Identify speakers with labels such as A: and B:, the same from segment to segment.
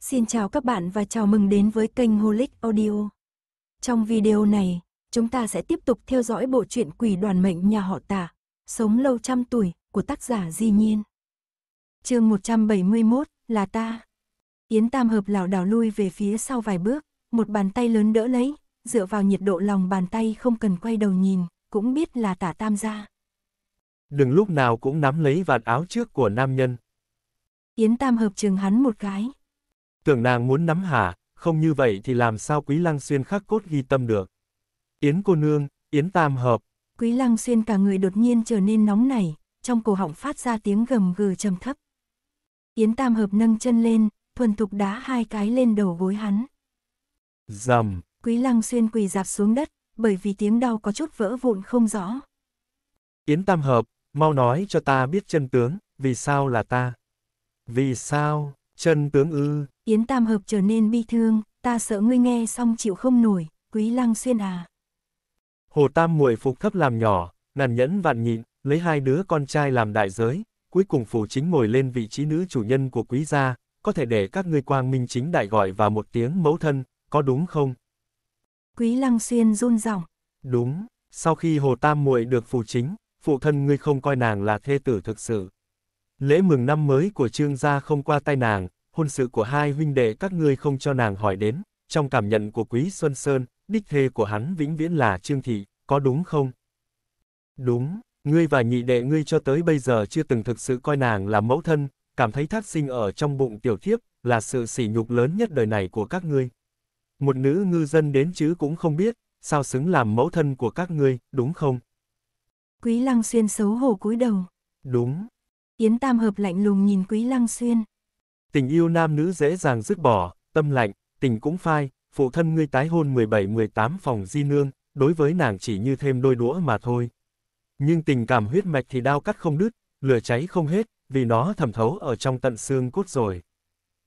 A: Xin chào các bạn và chào mừng đến với kênh Holic Audio. Trong video này, chúng ta sẽ tiếp tục theo dõi bộ truyện Quỷ đoàn mệnh nhà họ Tả, Sống lâu trăm tuổi của tác giả Di Nhiên. Chương 171 là ta. Yến Tam hợp lảo đảo lui về phía sau vài bước, một bàn tay lớn đỡ lấy, dựa vào nhiệt độ lòng bàn tay không cần quay đầu nhìn, cũng biết là Tả Tam gia.
B: Đừng lúc nào cũng nắm lấy vạt áo trước của nam nhân.
A: Yến Tam hợp chừng hắn một cái,
B: tưởng nàng muốn nắm hả, không như vậy thì làm sao Quý Lăng Xuyên khắc cốt ghi tâm được. Yến cô nương, Yến tam hợp.
A: Quý Lăng Xuyên cả người đột nhiên trở nên nóng nảy, trong cổ họng phát ra tiếng gầm gừ trầm thấp. Yến tam hợp nâng chân lên, thuần thục đá hai cái lên đầu gối hắn. Dầm. Quý Lăng Xuyên quỳ dạp xuống đất, bởi vì tiếng đau có chút vỡ vụn không rõ.
B: Yến tam hợp, mau nói cho ta biết chân tướng, vì sao là ta? Vì sao? trần tướng ư.
A: Yến Tam Hợp trở nên bi thương, ta sợ ngươi nghe xong chịu không nổi, quý lăng xuyên à.
B: Hồ Tam muội phục thấp làm nhỏ, nàn nhẫn vạn nhịn, lấy hai đứa con trai làm đại giới, cuối cùng phủ chính ngồi lên vị trí nữ chủ nhân của quý gia, có thể để các ngươi quang minh chính đại gọi và một tiếng mẫu thân, có đúng không?
A: Quý lăng xuyên run rẩng.
B: Đúng, sau khi hồ tam muội được phù chính, phụ thân ngươi không coi nàng là thê tử thực sự, Lễ mừng năm mới của Trương gia không qua tay nàng, hôn sự của hai huynh đệ các ngươi không cho nàng hỏi đến, trong cảm nhận của Quý Xuân Sơn, đích thê của hắn vĩnh viễn là Trương Thị, có đúng không? Đúng, ngươi và nhị đệ ngươi cho tới bây giờ chưa từng thực sự coi nàng là mẫu thân, cảm thấy thác sinh ở trong bụng tiểu thiếp, là sự sỉ nhục lớn nhất đời này của các ngươi. Một nữ ngư dân đến chứ cũng không biết, sao xứng làm mẫu thân của các ngươi, đúng không?
A: Quý Lăng Xuyên xấu hổ cúi đầu. Đúng, Yến Tam Hợp lạnh lùng nhìn Quý Lăng Xuyên.
B: Tình yêu nam nữ dễ dàng dứt bỏ, tâm lạnh, tình cũng phai, phụ thân ngươi tái hôn 17-18 phòng di nương, đối với nàng chỉ như thêm đôi đũa mà thôi. Nhưng tình cảm huyết mạch thì đau cắt không đứt, lửa cháy không hết, vì nó thẩm thấu ở trong tận xương cốt rồi.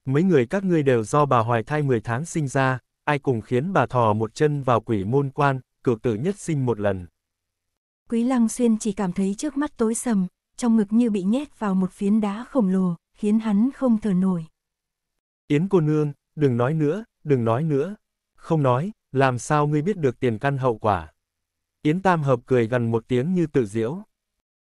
B: Mấy người các ngươi đều do bà hoài thai 10 tháng sinh ra, ai cùng khiến bà thò một chân vào quỷ môn quan, cược tử nhất sinh một lần.
A: Quý Lăng Xuyên chỉ cảm thấy trước mắt tối sầm, trong ngực như bị nhét vào một phiến đá khổng lồ, khiến hắn không thở nổi.
B: Yến cô nương, đừng nói nữa, đừng nói nữa. Không nói, làm sao ngươi biết được tiền căn hậu quả. Yến Tam Hợp cười gần một tiếng như tự diễu.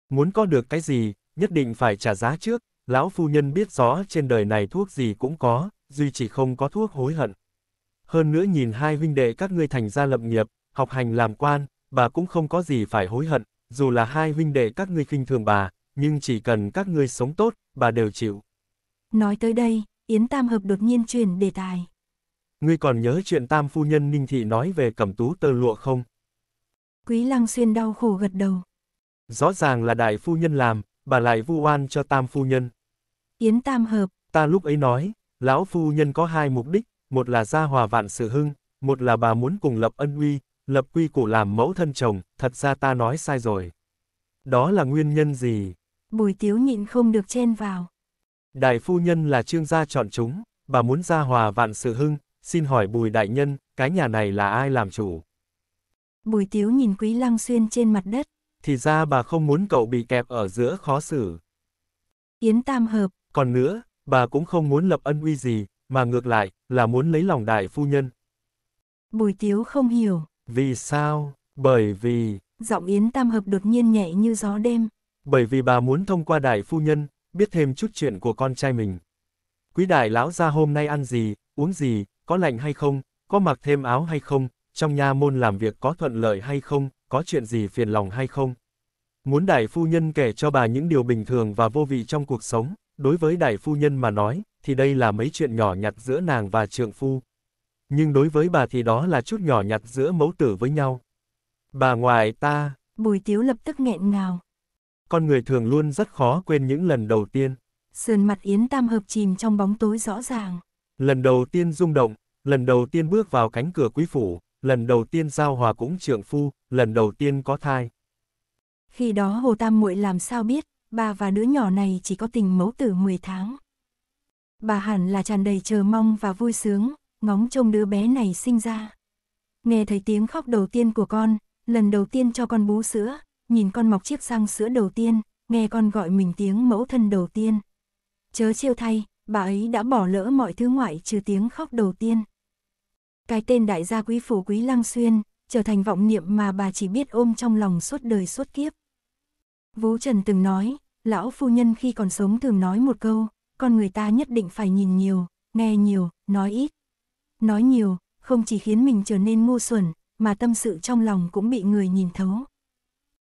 B: Muốn có được cái gì, nhất định phải trả giá trước, lão phu nhân biết rõ trên đời này thuốc gì cũng có, duy chỉ không có thuốc hối hận. Hơn nữa nhìn hai huynh đệ các ngươi thành gia lập nghiệp, học hành làm quan, bà cũng không có gì phải hối hận, dù là hai huynh đệ các ngươi khinh thường bà, nhưng chỉ cần các ngươi sống tốt, bà đều chịu.
A: Nói tới đây, Yến Tam Hợp đột nhiên chuyển đề tài.
B: Ngươi còn nhớ chuyện Tam Phu Nhân Ninh Thị nói về cẩm tú tơ lụa không?
A: Quý Lăng Xuyên đau khổ gật đầu.
B: Rõ ràng là Đại Phu Nhân làm, bà lại vu oan cho Tam Phu Nhân. Yến Tam Hợp. Ta lúc ấy nói, Lão Phu Nhân có hai mục đích, một là gia hòa vạn sự hưng, một là bà muốn cùng lập ân uy, lập quy củ làm mẫu thân chồng, thật ra ta nói sai rồi. Đó là nguyên nhân gì?
A: Bùi tiếu nhịn không được chen vào.
B: Đại phu nhân là trương gia chọn chúng, bà muốn gia hòa vạn sự hưng, xin hỏi bùi đại nhân, cái nhà này là ai làm chủ?
A: Bùi tiếu nhìn quý lăng xuyên trên mặt đất.
B: Thì ra bà không muốn cậu bị kẹp ở giữa khó xử.
A: Yến tam hợp.
B: Còn nữa, bà cũng không muốn lập ân uy gì, mà ngược lại, là muốn lấy lòng đại phu nhân.
A: Bùi tiếu không hiểu.
B: Vì sao? Bởi vì...
A: Giọng Yến tam hợp đột nhiên nhẹ như gió đêm
B: bởi vì bà muốn thông qua đại phu nhân, biết thêm chút chuyện của con trai mình. Quý đại lão ra hôm nay ăn gì, uống gì, có lạnh hay không, có mặc thêm áo hay không, trong nha môn làm việc có thuận lợi hay không, có chuyện gì phiền lòng hay không. Muốn đại phu nhân kể cho bà những điều bình thường và vô vị trong cuộc sống, đối với đại phu nhân mà nói, thì đây là mấy chuyện nhỏ nhặt giữa nàng và trượng phu. Nhưng đối với bà thì đó là chút nhỏ nhặt giữa mẫu tử với nhau. Bà ngoại ta...
A: Bùi tiếu lập tức nghẹn ngào
B: con người thường luôn rất khó quên những lần đầu tiên.
A: Sườn mặt Yến Tam hợp chìm trong bóng tối rõ ràng.
B: Lần đầu tiên rung động, lần đầu tiên bước vào cánh cửa quý phủ, lần đầu tiên giao hòa cũng trượng phu, lần đầu tiên có thai.
A: Khi đó Hồ Tam muội làm sao biết, bà và đứa nhỏ này chỉ có tình mẫu tử 10 tháng. Bà hẳn là tràn đầy chờ mong và vui sướng, ngóng trông đứa bé này sinh ra. Nghe thấy tiếng khóc đầu tiên của con, lần đầu tiên cho con bú sữa, nhìn con mọc chiếc răng sữa đầu tiên, nghe con gọi mình tiếng mẫu thân đầu tiên. Chớ chiêu thay, bà ấy đã bỏ lỡ mọi thứ ngoại trừ tiếng khóc đầu tiên. Cái tên đại gia quý phủ quý lăng xuyên, trở thành vọng niệm mà bà chỉ biết ôm trong lòng suốt đời suốt kiếp. Vũ Trần từng nói, lão phu nhân khi còn sống thường nói một câu, con người ta nhất định phải nhìn nhiều, nghe nhiều, nói ít. Nói nhiều, không chỉ khiến mình trở nên ngu xuẩn, mà tâm sự trong lòng cũng bị người nhìn thấu.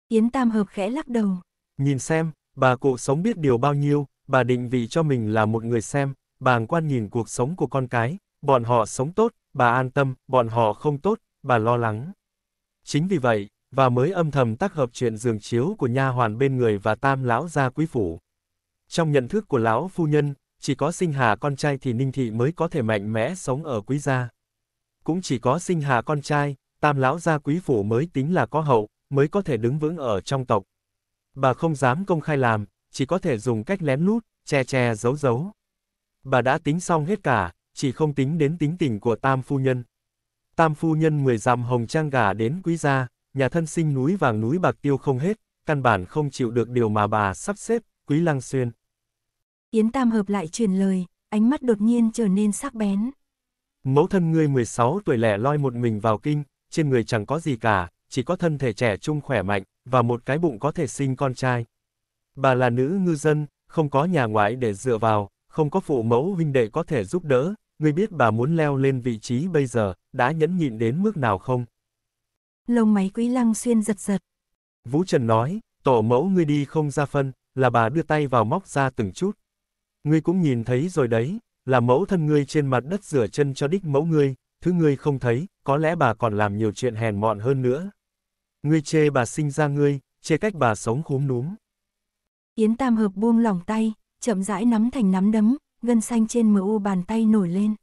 A: Yến Tam Hợp khẽ lắc đầu.
B: Nhìn xem, bà cụ sống biết điều bao nhiêu, bà định vị cho mình là một người xem, bàng quan nhìn cuộc sống của con cái, bọn họ sống tốt, bà an tâm, bọn họ không tốt, bà lo lắng. Chính vì vậy, và mới âm thầm tác hợp chuyện giường chiếu của nha hoàn bên người và tam lão gia quý phủ. Trong nhận thức của lão phu nhân, chỉ có sinh hạ con trai thì Ninh Thị mới có thể mạnh mẽ sống ở quý gia. Cũng chỉ có sinh hạ con trai, tam lão gia quý phủ mới tính là có hậu, mới có thể đứng vững ở trong tộc. Bà không dám công khai làm, chỉ có thể dùng cách lén lút, che che giấu giấu. Bà đã tính xong hết cả, chỉ không tính đến tính tình của Tam Phu Nhân. Tam Phu Nhân mười dặm hồng trang gà đến quý gia, nhà thân sinh núi vàng núi bạc tiêu không hết, căn bản không chịu được điều mà bà sắp xếp, quý lăng xuyên.
A: Yến Tam hợp lại truyền lời, ánh mắt đột nhiên trở nên sắc bén.
B: Mẫu thân ngươi 16 tuổi lẻ loi một mình vào kinh, trên người chẳng có gì cả, chỉ có thân thể trẻ trung khỏe mạnh, và một cái bụng có thể sinh con trai. Bà là nữ ngư dân, không có nhà ngoại để dựa vào, không có phụ mẫu huynh đệ có thể giúp đỡ, ngươi biết bà muốn leo lên vị trí bây giờ, đã nhẫn nhịn đến mức nào không?
A: Lông máy quý lăng xuyên giật giật.
B: Vũ Trần nói, tổ mẫu ngươi đi không ra phân, là bà đưa tay vào móc ra từng chút. Ngươi cũng nhìn thấy rồi đấy, là mẫu thân ngươi trên mặt đất rửa chân cho đích mẫu ngươi, thứ ngươi không thấy, có lẽ bà còn làm nhiều chuyện hèn mọn hơn nữa. Ngươi chê bà sinh ra ngươi, chê cách bà sống khúm núm.
A: Yến Tam Hợp buông lỏng tay, chậm rãi nắm thành nắm đấm, gân xanh trên mu bàn tay nổi lên.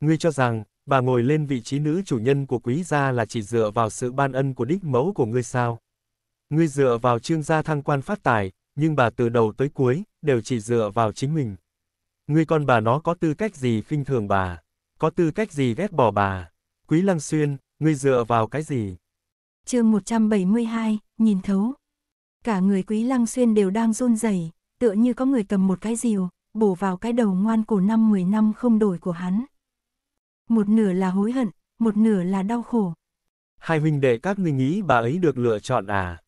B: Ngươi cho rằng, bà ngồi lên vị trí nữ chủ nhân của quý gia là chỉ dựa vào sự ban ân của đích mẫu của ngươi sao? Ngươi dựa vào trương gia thăng quan phát tài, nhưng bà từ đầu tới cuối, đều chỉ dựa vào chính mình. Ngươi con bà nó có tư cách gì khinh thường bà? Có tư cách gì ghét bỏ bà? Quý Lăng Xuyên, ngươi dựa vào cái gì?
A: chương 172, nhìn thấu. Cả người Quý Lăng Xuyên đều đang run rẩy, tựa như có người cầm một cái rìu, bổ vào cái đầu ngoan cổ năm 10 năm không đổi của hắn. Một nửa là hối hận, một nửa là đau khổ.
B: Hai huynh đệ các ngươi nghĩ bà ấy được lựa chọn à?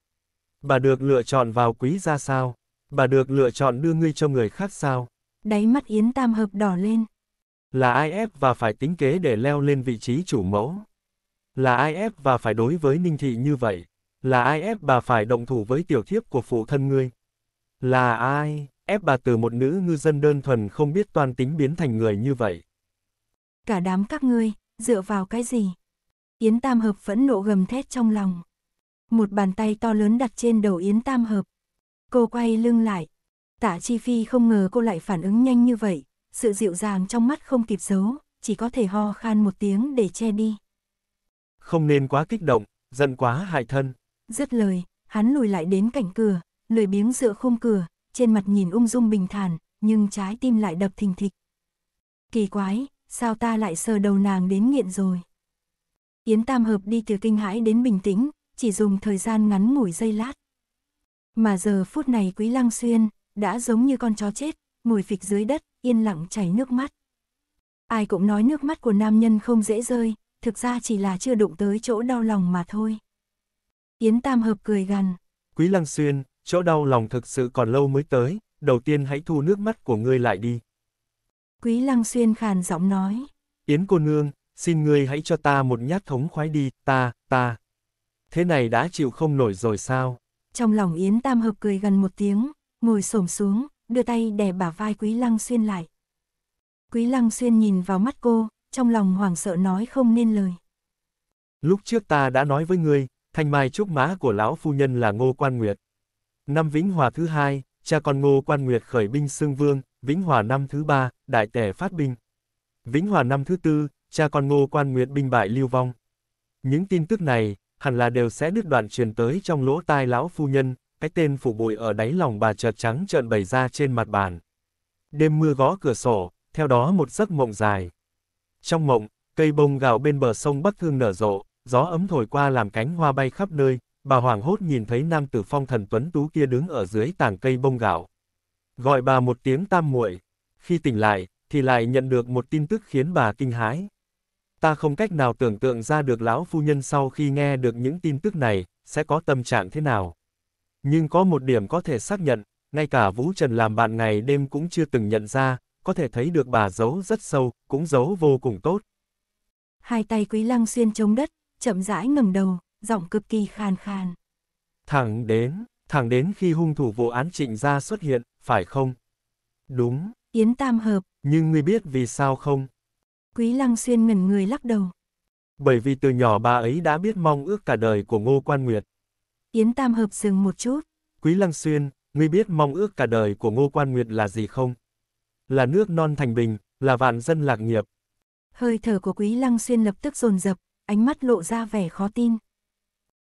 B: Bà được lựa chọn vào quý ra sao? Bà được lựa chọn đưa ngươi cho người khác sao?
A: Đáy mắt Yến Tam Hợp đỏ lên.
B: Là ai ép và phải tính kế để leo lên vị trí chủ mẫu? Là ai ép và phải đối với Ninh Thị như vậy? Là ai ép bà phải động thủ với tiểu thiếp của phụ thân ngươi? Là ai, ép bà từ một nữ ngư dân đơn thuần không biết toàn tính biến thành người như vậy?
A: Cả đám các ngươi, dựa vào cái gì? Yến Tam Hợp phẫn nộ gầm thét trong lòng. Một bàn tay to lớn đặt trên đầu Yến Tam Hợp. Cô quay lưng lại. Tạ Chi Phi không ngờ cô lại phản ứng nhanh như vậy, sự dịu dàng trong mắt không kịp giấu, chỉ có thể ho khan một tiếng để che đi
B: không nên quá kích động, giận quá hại thân.
A: Dứt lời, hắn lùi lại đến cạnh cửa, lười biếng dựa khung cửa, trên mặt nhìn ung dung bình thản, nhưng trái tim lại đập thình thịch. Kỳ quái, sao ta lại sờ đầu nàng đến nghiện rồi? Yến Tam Hợp đi từ kinh hãi đến bình tĩnh, chỉ dùng thời gian ngắn ngủi giây lát. Mà giờ phút này Quý Lăng Xuyên đã giống như con chó chết, ngồi phịch dưới đất, yên lặng chảy nước mắt. Ai cũng nói nước mắt của nam nhân không dễ rơi, thực ra chỉ là chưa đụng tới chỗ đau lòng mà thôi. Yến Tam Hợp cười gằn.
B: Quý Lăng Xuyên, chỗ đau lòng thực sự còn lâu mới tới, đầu tiên hãy thu nước mắt của ngươi lại đi.
A: Quý Lăng Xuyên khàn giọng nói.
B: Yến cô nương, xin ngươi hãy cho ta một nhát thống khoái đi, ta, ta. Thế này đã chịu không nổi rồi sao?
A: Trong lòng Yến Tam Hợp cười gần một tiếng, ngồi xổm xuống, đưa tay đè bả vai Quý Lăng Xuyên lại. Quý Lăng Xuyên nhìn vào mắt cô, trong lòng hoảng sợ nói không nên lời.
B: Lúc trước ta đã nói với ngươi, thanh mai trúc mã của lão phu nhân là Ngô Quan Nguyệt. Năm Vĩnh Hòa thứ hai, cha con Ngô Quan Nguyệt khởi binh xưng vương, Vĩnh Hòa năm thứ ba, đại tể phát binh. Vĩnh Hòa năm thứ tư, cha con Ngô Quan Nguyệt binh bại lưu vong. Những tin tức này, hẳn là đều sẽ đứt đoạn truyền tới trong lỗ tai lão phu nhân, cái tên phủ bụi ở đáy lòng bà chợt trắng trợn bày ra trên mặt bàn. Đêm mưa gõ cửa sổ, theo đó một giấc mộng dài. Trong mộng, cây bông gạo bên bờ sông Bắc Thương nở rộ, gió ấm thổi qua làm cánh hoa bay khắp nơi, bà hoảng hốt nhìn thấy nam tử phong thần tuấn tú kia đứng ở dưới tảng cây bông gạo. Gọi bà một tiếng tam muội. Khi tỉnh lại, thì lại nhận được một tin tức khiến bà kinh hãi. Ta không cách nào tưởng tượng ra được lão phu nhân sau khi nghe được những tin tức này, sẽ có tâm trạng thế nào. Nhưng có một điểm có thể xác nhận, ngay cả Vũ Trần làm bạn ngày đêm cũng chưa từng nhận ra, có thể thấy được bà giấu rất sâu, cũng giấu vô cùng tốt.
A: Hai tay Quý Lăng Xuyên chống đất, chậm rãi ngẩng đầu, giọng cực kỳ khàn khàn.
B: Thẳng đến, thẳng đến khi hung thủ vụ án trịnh gia xuất hiện, phải không? Đúng.
A: Yến Tam Hợp.
B: Nhưng ngươi biết vì sao không?
A: Quý Lăng Xuyên ngẩn người lắc đầu.
B: Bởi vì từ nhỏ bà ấy đã biết mong ước cả đời của Ngô Quan Nguyệt.
A: Yến Tam Hợp dừng một chút.
B: Quý Lăng Xuyên, ngươi biết mong ước cả đời của Ngô Quan Nguyệt là gì không? là nước non thành bình, là vạn dân lạc nghiệp.
A: Hơi thở của Quý Lăng Xuyên lập tức dồn dập, ánh mắt lộ ra vẻ khó tin.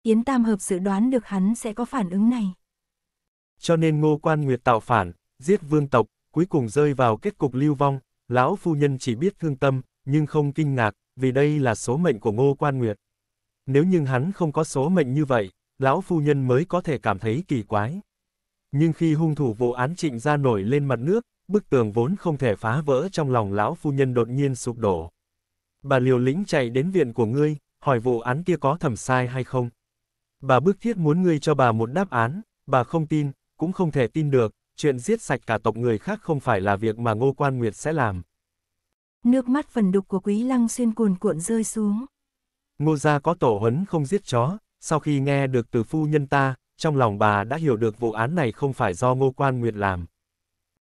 A: Yến Tam Hợp dự đoán được hắn sẽ có phản ứng này.
B: Cho nên Ngô Quan Nguyệt tạo phản, giết vương tộc, cuối cùng rơi vào kết cục lưu vong, lão phu nhân chỉ biết thương tâm, nhưng không kinh ngạc, vì đây là số mệnh của Ngô Quan Nguyệt. Nếu nhưng hắn không có số mệnh như vậy, lão phu nhân mới có thể cảm thấy kỳ quái. Nhưng khi hung thủ vụ án trịnh ra nổi lên mặt nước, bức tường vốn không thể phá vỡ trong lòng lão phu nhân đột nhiên sụp đổ. Bà liều lĩnh chạy đến viện của ngươi, hỏi vụ án kia có thầm sai hay không. Bà bức thiết muốn ngươi cho bà một đáp án, bà không tin, cũng không thể tin được, chuyện giết sạch cả tộc người khác không phải là việc mà Ngô Quan Nguyệt sẽ làm.
A: Nước mắt phần đục của Quý Lăng xuyên cuồn cuộn rơi xuống.
B: Ngô gia có tổ huấn không giết chó, sau khi nghe được từ phu nhân ta, trong lòng bà đã hiểu được vụ án này không phải do Ngô Quan Nguyệt làm.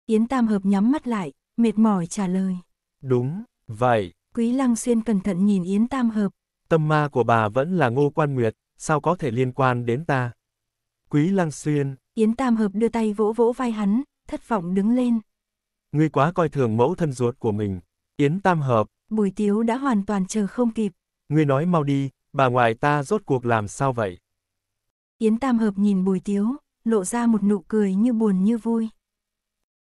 A: Yến Tam Hợp nhắm mắt lại, mệt mỏi trả lời.
B: Đúng, vậy.
A: Quý Lăng Xuyên cẩn thận nhìn Yến Tam Hợp.
B: Tâm ma của bà vẫn là Ngô Quan Nguyệt, sao có thể liên quan đến ta? Quý Lăng Xuyên.
A: Yến Tam Hợp đưa tay vỗ vỗ vai hắn, thất vọng đứng lên.
B: Ngươi quá coi thường mẫu thân ruột của mình. Yến Tam Hợp.
A: Bùi Tiếu đã hoàn toàn chờ không kịp.
B: Ngươi nói mau đi, bà ngoại ta rốt cuộc làm sao vậy?
A: Yến Tam Hợp nhìn Bùi Tiếu, lộ ra một nụ cười như buồn như vui.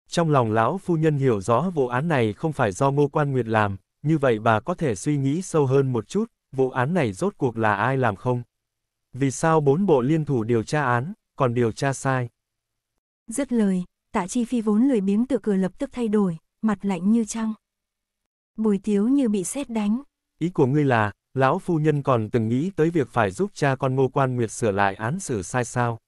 B: Trong lòng lão phu nhân hiểu rõ vụ án này không phải do Ngô Quan Nguyệt làm, như vậy bà có thể suy nghĩ sâu hơn một chút, vụ án này rốt cuộc là ai làm không? Vì sao bốn bộ liên thủ điều tra án, còn điều tra sai?
A: Dứt lời, tạ chi phi vốn lười biếng tựa cửa lập tức thay đổi, mặt lạnh như trăng. Bùi tiếu như bị xét đánh.
B: Ý của ngươi là, lão phu nhân còn từng nghĩ tới việc phải giúp cha con ngô quan nguyệt sửa lại án xử sai sao?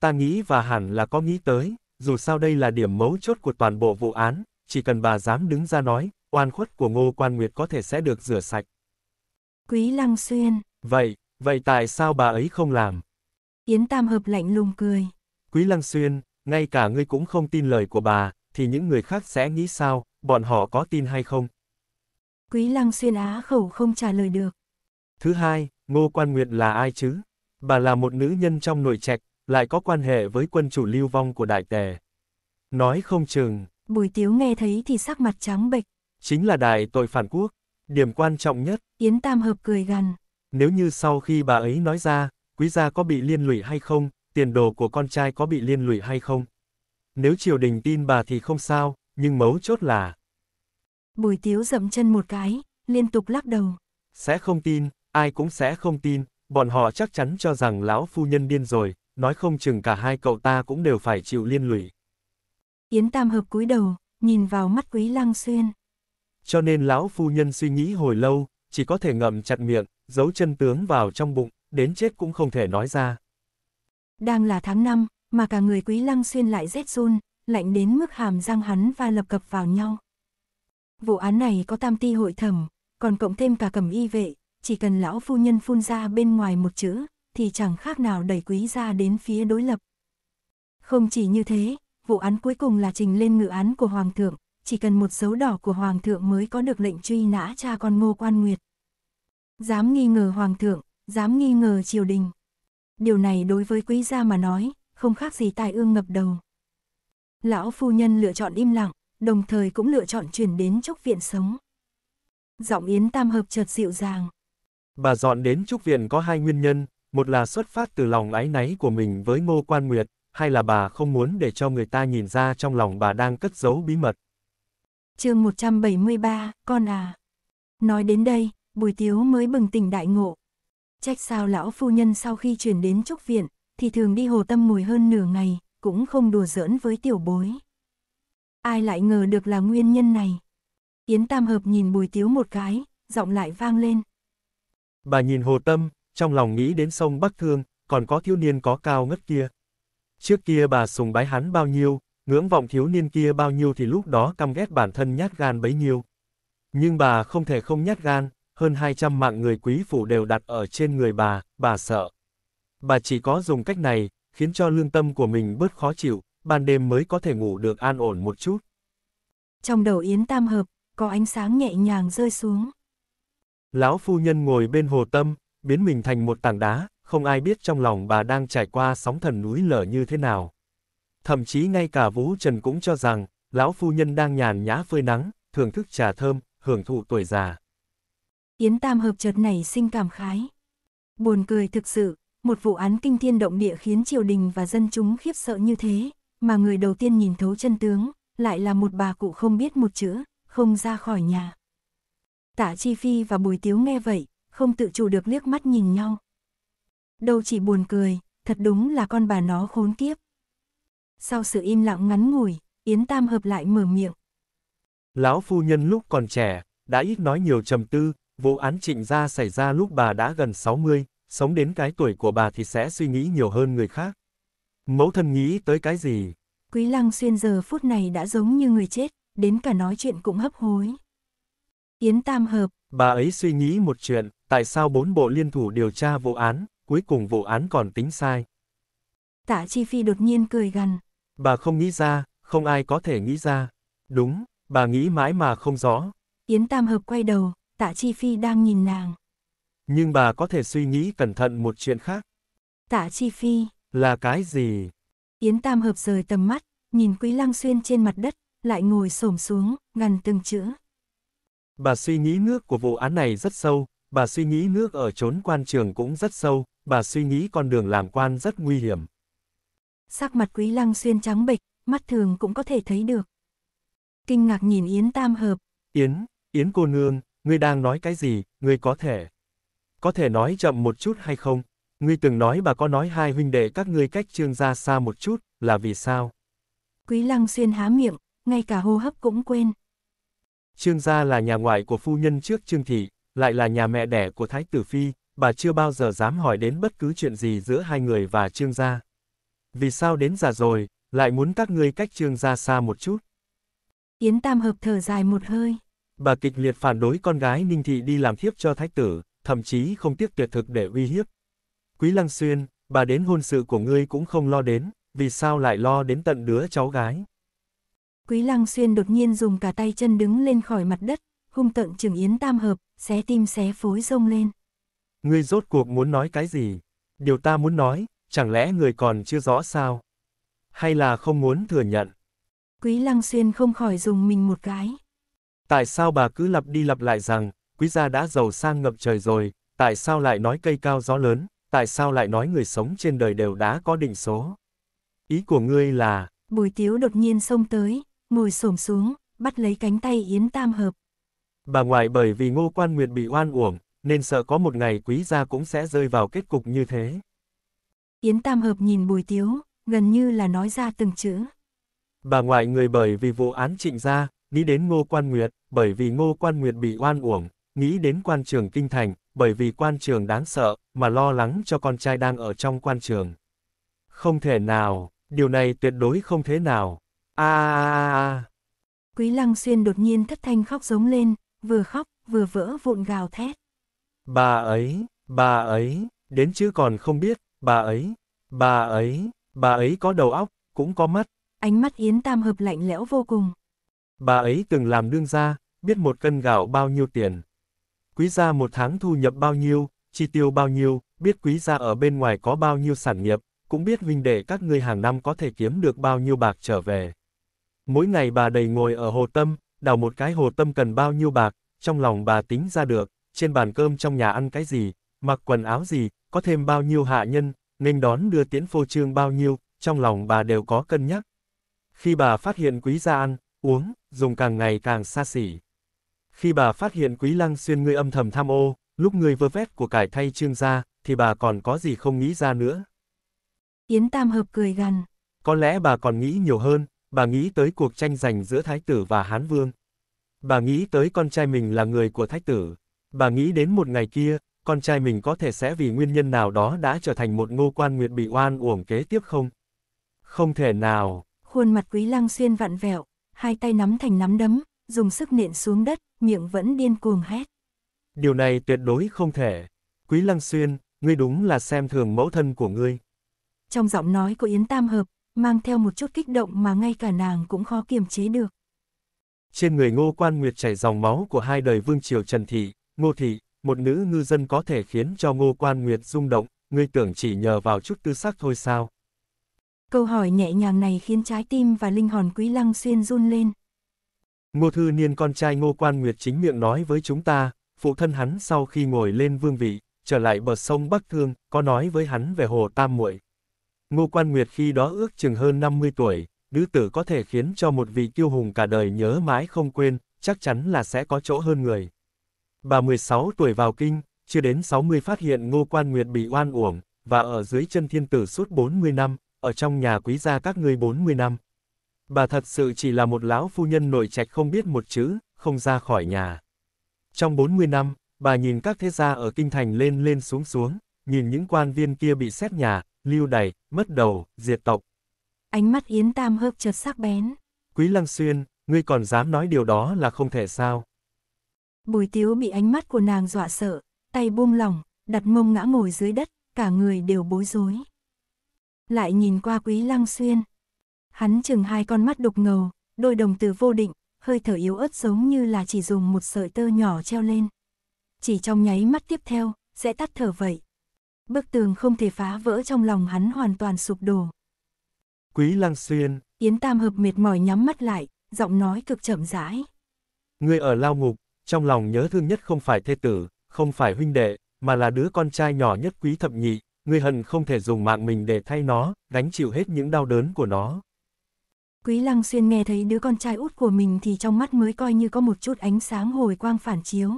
B: Ta nghĩ và hẳn là có nghĩ tới dù sao đây là điểm mấu chốt của toàn bộ vụ án, chỉ cần bà dám đứng ra nói, oan khuất của Ngô Quan Nguyệt có thể sẽ được rửa sạch.
A: Quý Lăng Xuyên.
B: Vậy, vậy tại sao bà ấy không làm?
A: Yến Tam Hợp lạnh lùng cười.
B: Quý Lăng Xuyên, ngay cả ngươi cũng không tin lời của bà, thì những người khác sẽ nghĩ sao, bọn họ có tin hay không?
A: Quý Lăng Xuyên á khẩu không trả lời được.
B: Thứ hai, Ngô Quan Nguyệt là ai chứ? Bà là một nữ nhân trong nội trạch, lại có quan hệ với quân chủ lưu vong của Đại Tề. Nói không chừng.
A: Bùi Tiếu nghe thấy thì sắc mặt trắng bệch.
B: Chính là đại tội phản quốc, điểm quan trọng nhất.
A: Yến Tam Hợp cười gằn.
B: Nếu như sau khi bà ấy nói ra, quý gia có bị liên lụy hay không, tiền đồ của con trai có bị liên lụy hay không. Nếu triều đình tin bà thì không sao, nhưng mấu chốt là...
A: Bùi Tiếu dậm chân một cái, liên tục lắc đầu.
B: Sẽ không tin, ai cũng sẽ không tin, bọn họ chắc chắn cho rằng lão phu nhân điên rồi, nói không chừng cả hai cậu ta cũng đều phải chịu liên lụy.
A: Yến Tam Hợp cúi đầu, nhìn vào mắt Quý Lăng Xuyên.
B: Cho nên lão phu nhân suy nghĩ hồi lâu, chỉ có thể ngậm chặt miệng, giấu chân tướng vào trong bụng, đến chết cũng không thể nói ra.
A: Đang là tháng 5, mà cả người Quý Lăng Xuyên lại rét run, lạnh đến mức hàm răng hắn va lập cập vào nhau. Vụ án này có tam ti hội thẩm, còn cộng thêm cả cầm y vệ, chỉ cần lão phu nhân phun ra bên ngoài một chữ, thì chẳng khác nào đẩy quý gia đến phía đối lập. Không chỉ như thế, vụ án cuối cùng là trình lên ngự án của Hoàng thượng, chỉ cần một dấu đỏ của Hoàng thượng mới có được lệnh truy nã cha con ngô quan nguyệt. Dám nghi ngờ Hoàng thượng, dám nghi ngờ triều đình. Điều này đối với quý gia mà nói, không khác gì tài ương ngập đầu. Lão phu nhân lựa chọn im lặng, đồng thời cũng lựa chọn chuyển đến chốc viện sống. Giọng Yến Tam Hợp chợt dịu dàng.
B: Bà dọn đến trúc viện có hai nguyên nhân, một là xuất phát từ lòng ái náy của mình với Ngô Quan Nguyệt, hay là bà không muốn để cho người ta nhìn ra trong lòng bà đang cất giấu bí mật.
A: chương 173, con à. Nói đến đây, Bùi Tiếu mới bừng tỉnh đại ngộ. Trách sao lão phu nhân sau khi chuyển đến trúc viện, thì thường đi hồ tâm mùi hơn nửa ngày, cũng không đùa giỡn với tiểu bối. Ai lại ngờ được là nguyên nhân này. Yến Tam Hợp nhìn Bùi Tiếu một cái, giọng lại vang lên.
B: Bà nhìn hồ tâm, trong lòng nghĩ đến sông Bắc Thương, còn có thiếu niên có cao ngất kia. Trước kia bà sùng bái hắn bao nhiêu, ngưỡng vọng thiếu niên kia bao nhiêu thì lúc đó căm ghét bản thân nhát gan bấy nhiêu. Nhưng bà không thể không nhát gan, hơn 200 mạng người quý phủ đều đặt ở trên người bà, bà sợ. Bà chỉ có dùng cách này, khiến cho lương tâm của mình bớt khó chịu, ban đêm mới có thể ngủ được an ổn một chút.
A: Trong đầu Yến Tam Hợp, có ánh sáng nhẹ nhàng rơi xuống.
B: Lão phu nhân ngồi bên hồ tâm, biến mình thành một tảng đá, không ai biết trong lòng bà đang trải qua sóng thần núi lở như thế nào. Thậm chí ngay cả Vũ Trần cũng cho rằng, lão phu nhân đang nhàn nhã phơi nắng, thưởng thức trà thơm, hưởng thụ tuổi già.
A: Yến Tam Hợp chợt nảy sinh cảm khái. Buồn cười thực sự, một vụ án kinh thiên động địa khiến triều đình và dân chúng khiếp sợ như thế, mà người đầu tiên nhìn thấu chân tướng, lại là một bà cụ không biết một chữ, không ra khỏi nhà. Tạ Chi Phi và Bùi Tiếu nghe vậy, không tự chủ được liếc mắt nhìn nhau. Đâu chỉ buồn cười, thật đúng là con bà nó khốn kiếp. Sau sự im lặng ngắn ngủi, Yến Tam hợp lại mở miệng.
B: Lão phu nhân lúc còn trẻ, đã ít nói nhiều trầm tư, vụ án trịnh gia xảy ra lúc bà đã gần 60, sống đến cái tuổi của bà thì sẽ suy nghĩ nhiều hơn người khác. Mẫu thân nghĩ tới cái gì?
A: Quý lăng xuyên giờ phút này đã giống như người chết, đến cả nói chuyện cũng hấp hối. Yến Tam Hợp.
B: Bà ấy suy nghĩ một chuyện, Tại sao bốn bộ liên thủ điều tra vụ án, cuối cùng vụ án còn tính sai?
A: Tạ Chi Phi đột nhiên cười gằn.
B: Bà không nghĩ ra, không ai có thể nghĩ ra. Đúng, bà nghĩ mãi mà không rõ.
A: Yến Tam Hợp quay đầu, Tạ Chi Phi đang nhìn nàng.
B: Nhưng bà có thể suy nghĩ cẩn thận một chuyện khác.
A: Tạ Chi Phi.
B: Là cái gì?
A: Yến Tam Hợp rời tầm mắt, nhìn Quý Lăng Xuyên trên mặt đất, lại ngồi xổm xuống, gằn từng chữ.
B: Bà suy nghĩ nước của vụ án này rất sâu, bà suy nghĩ nước ở trốn quan trường cũng rất sâu, bà suy nghĩ con đường làm quan rất nguy hiểm.
A: Sắc mặt quý lăng xuyên trắng bệch, mắt thường cũng có thể thấy được. Kinh ngạc nhìn Yến Tam Hợp.
B: Yến, Yến cô nương, ngươi đang nói cái gì, ngươi có thể. Có thể nói chậm một chút hay không? Ngươi từng nói bà có nói hai huynh đệ các ngươi cách trương ra xa một chút, là vì sao?
A: Quý lăng xuyên há miệng, ngay cả hô hấp cũng quên.
B: Trương gia là nhà ngoại của phu nhân trước Trương Thị, lại là nhà mẹ đẻ của Thái Tử Phi, bà chưa bao giờ dám hỏi đến bất cứ chuyện gì giữa hai người và Trương gia. Vì sao đến già rồi, lại muốn các ngươi cách Trương gia xa một chút?
A: Yến Tam Hợp thở dài một hơi.
B: Bà kịch liệt phản đối con gái Ninh Thị đi làm thiếp cho Thái Tử, thậm chí không tiếc tuyệt thực để uy hiếp. Quý Lăng Xuyên, bà đến hôn sự của ngươi cũng không lo đến, vì sao lại lo đến tận đứa cháu gái?
A: Quý Lăng Xuyên đột nhiên dùng cả tay chân đứng lên khỏi mặt đất, hung tận trừng yến tam hợp, xé tim xé phối rông lên.
B: Ngươi rốt cuộc muốn nói cái gì? Điều ta muốn nói, chẳng lẽ người còn chưa rõ sao? Hay là không muốn thừa nhận?
A: Quý Lăng Xuyên không khỏi dùng mình một cái.
B: Tại sao bà cứ lặp đi lặp lại rằng, quý gia đã giàu sang ngập trời rồi, tại sao lại nói cây cao gió lớn, tại sao lại nói người sống trên đời đều đã có định số? Ý của ngươi là...
A: Bùi tiếu đột nhiên xông tới, ngồi xổm xuống, bắt lấy cánh tay Yến Tam Hợp.
B: Bà ngoại bởi vì ngô quan nguyệt bị oan uổng, nên sợ có một ngày quý gia cũng sẽ rơi vào kết cục như thế.
A: Yến Tam Hợp nhìn Bùi Tiếu, gần như là nói ra từng chữ.
B: Bà ngoại người bởi vì vụ án trịnh gia, nghĩ đến ngô quan nguyệt, bởi vì ngô quan nguyệt bị oan uổng, nghĩ đến quan trường kinh thành, bởi vì quan trường đáng sợ, mà lo lắng cho con trai đang ở trong quan trường. Không thể nào, điều này tuyệt đối không thế nào. A a a.
A: Quý Lăng Xuyên đột nhiên thất thanh khóc giống lên, vừa khóc, vừa vỡ vụn gào thét.
B: Bà ấy, bà ấy, đến chứ còn không biết, bà ấy, bà ấy, bà ấy có đầu óc, cũng có mắt.
A: Ánh mắt Yến Tam Hợp lạnh lẽo vô cùng.
B: Bà ấy từng làm đương gia, biết một cân gạo bao nhiêu tiền. Quý gia một tháng thu nhập bao nhiêu, chi tiêu bao nhiêu, biết quý gia ở bên ngoài có bao nhiêu sản nghiệp, cũng biết huynh đệ các ngươi hàng năm có thể kiếm được bao nhiêu bạc trở về. Mỗi ngày bà đầy ngồi ở hồ tâm, đào một cái hồ tâm cần bao nhiêu bạc, trong lòng bà tính ra được, trên bàn cơm trong nhà ăn cái gì, mặc quần áo gì, có thêm bao nhiêu hạ nhân, nên đón đưa tiễn phô trương bao nhiêu, trong lòng bà đều có cân nhắc. Khi bà phát hiện quý gia ăn, uống, dùng càng ngày càng xa xỉ. Khi bà phát hiện quý lăng xuyên ngươi âm thầm tham ô, lúc ngươi vơ vét của cải thay trương gia, thì bà còn có gì không nghĩ ra nữa.
A: Yến Tam Hợp cười gằn.
B: Có lẽ bà còn nghĩ nhiều hơn, bà nghĩ tới cuộc tranh giành giữa Thái tử và Hán Vương. Bà nghĩ tới con trai mình là người của Thái tử. Bà nghĩ đến một ngày kia, con trai mình có thể sẽ vì nguyên nhân nào đó đã trở thành một ngô quan nguyệt bị oan uổng kế tiếp không? Không thể nào.
A: Khuôn mặt quý lăng xuyên vặn vẹo, hai tay nắm thành nắm đấm, dùng sức nện xuống đất, miệng vẫn điên cuồng hét.
B: Điều này tuyệt đối không thể. Quý lăng xuyên, ngươi đúng là xem thường mẫu thân của ngươi.
A: Trong giọng nói của Yến Tam Hợp, mang theo một chút kích động mà ngay cả nàng cũng khó kiềm chế được.
B: Trên người Ngô Quan Nguyệt chảy dòng máu của hai đời vương triều Trần Thị, Ngô Thị, một nữ ngư dân có thể khiến cho Ngô Quan Nguyệt rung động, ngươi tưởng chỉ nhờ vào chút tư sắc thôi sao?
A: Câu hỏi nhẹ nhàng này khiến trái tim và linh hồn Quý Lăng Xuyên run lên.
B: Ngô Thư Niên con trai Ngô Quan Nguyệt chính miệng nói với chúng ta, phụ thân hắn sau khi ngồi lên vương vị, trở lại bờ sông Bắc Thương, có nói với hắn về hồ Tam Muội, Ngô Quan Nguyệt khi đó ước chừng hơn 50 tuổi, nữ tử có thể khiến cho một vị kiêu hùng cả đời nhớ mãi không quên, chắc chắn là sẽ có chỗ hơn người. Bà 16 tuổi vào kinh, chưa đến 60 phát hiện Ngô Quan Nguyệt bị oan uổng, và ở dưới chân thiên tử suốt 40 năm, ở trong nhà quý gia các ngươi 40 năm. Bà thật sự chỉ là một lão phu nhân nội trạch không biết một chữ, không ra khỏi nhà. Trong 40 năm, bà nhìn các thế gia ở kinh thành lên lên xuống xuống, nhìn những quan viên kia bị xét nhà, lưu đày, mất đầu, diệt tộc.
A: Ánh mắt Yến Tam Hợp chợt sắc bén.
B: Quý Lăng Xuyên, ngươi còn dám nói điều đó là không thể sao?
A: Bùi Tiếu bị ánh mắt của nàng dọa sợ, tay buông lỏng, đặt mông ngã ngồi dưới đất, cả người đều bối rối. Lại nhìn qua Quý Lăng Xuyên. Hắn chừng hai con mắt đục ngầu, đôi đồng từ vô định, hơi thở yếu ớt giống như là chỉ dùng một sợi tơ nhỏ treo lên. Chỉ trong nháy mắt tiếp theo, sẽ tắt thở vậy. Bức tường không thể phá vỡ trong lòng hắn hoàn toàn sụp đổ.
B: Quý Lăng Xuyên.
A: Yến Tam Hợp mệt mỏi nhắm mắt lại, giọng nói cực chậm rãi.
B: người ở lao ngục, trong lòng nhớ thương nhất không phải thê tử, không phải huynh đệ, mà là đứa con trai nhỏ nhất quý thập nhị, người hận không thể dùng mạng mình để thay nó, đánh chịu hết những đau đớn của nó.
A: Quý Lăng Xuyên nghe thấy đứa con trai út của mình thì trong mắt mới coi như có một chút ánh sáng hồi quang phản chiếu.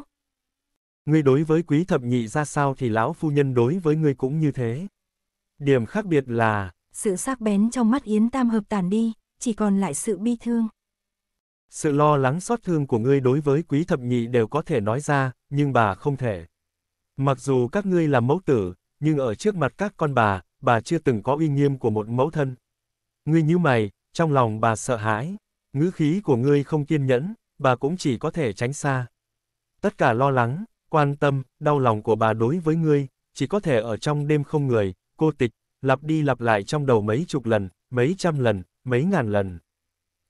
B: Ngươi đối với quý thập nhị ra sao thì lão phu nhân đối với ngươi cũng như thế. Điểm khác biệt là...
A: Sự sắc bén trong mắt Yến Tam hợp tàn đi, chỉ còn lại sự bi thương.
B: Sự lo lắng xót thương của ngươi đối với quý thập nhị đều có thể nói ra, nhưng bà không thể. Mặc dù các ngươi là mẫu tử, nhưng ở trước mặt các con bà, bà chưa từng có uy nghiêm của một mẫu thân. Ngươi như mày, trong lòng bà sợ hãi, ngữ khí của ngươi không kiên nhẫn, bà cũng chỉ có thể tránh xa. Tất cả lo lắng, quan tâm, đau lòng của bà đối với ngươi, chỉ có thể ở trong đêm không người, cô tịch, lặp đi lặp lại trong đầu mấy chục lần, mấy trăm lần, mấy ngàn lần.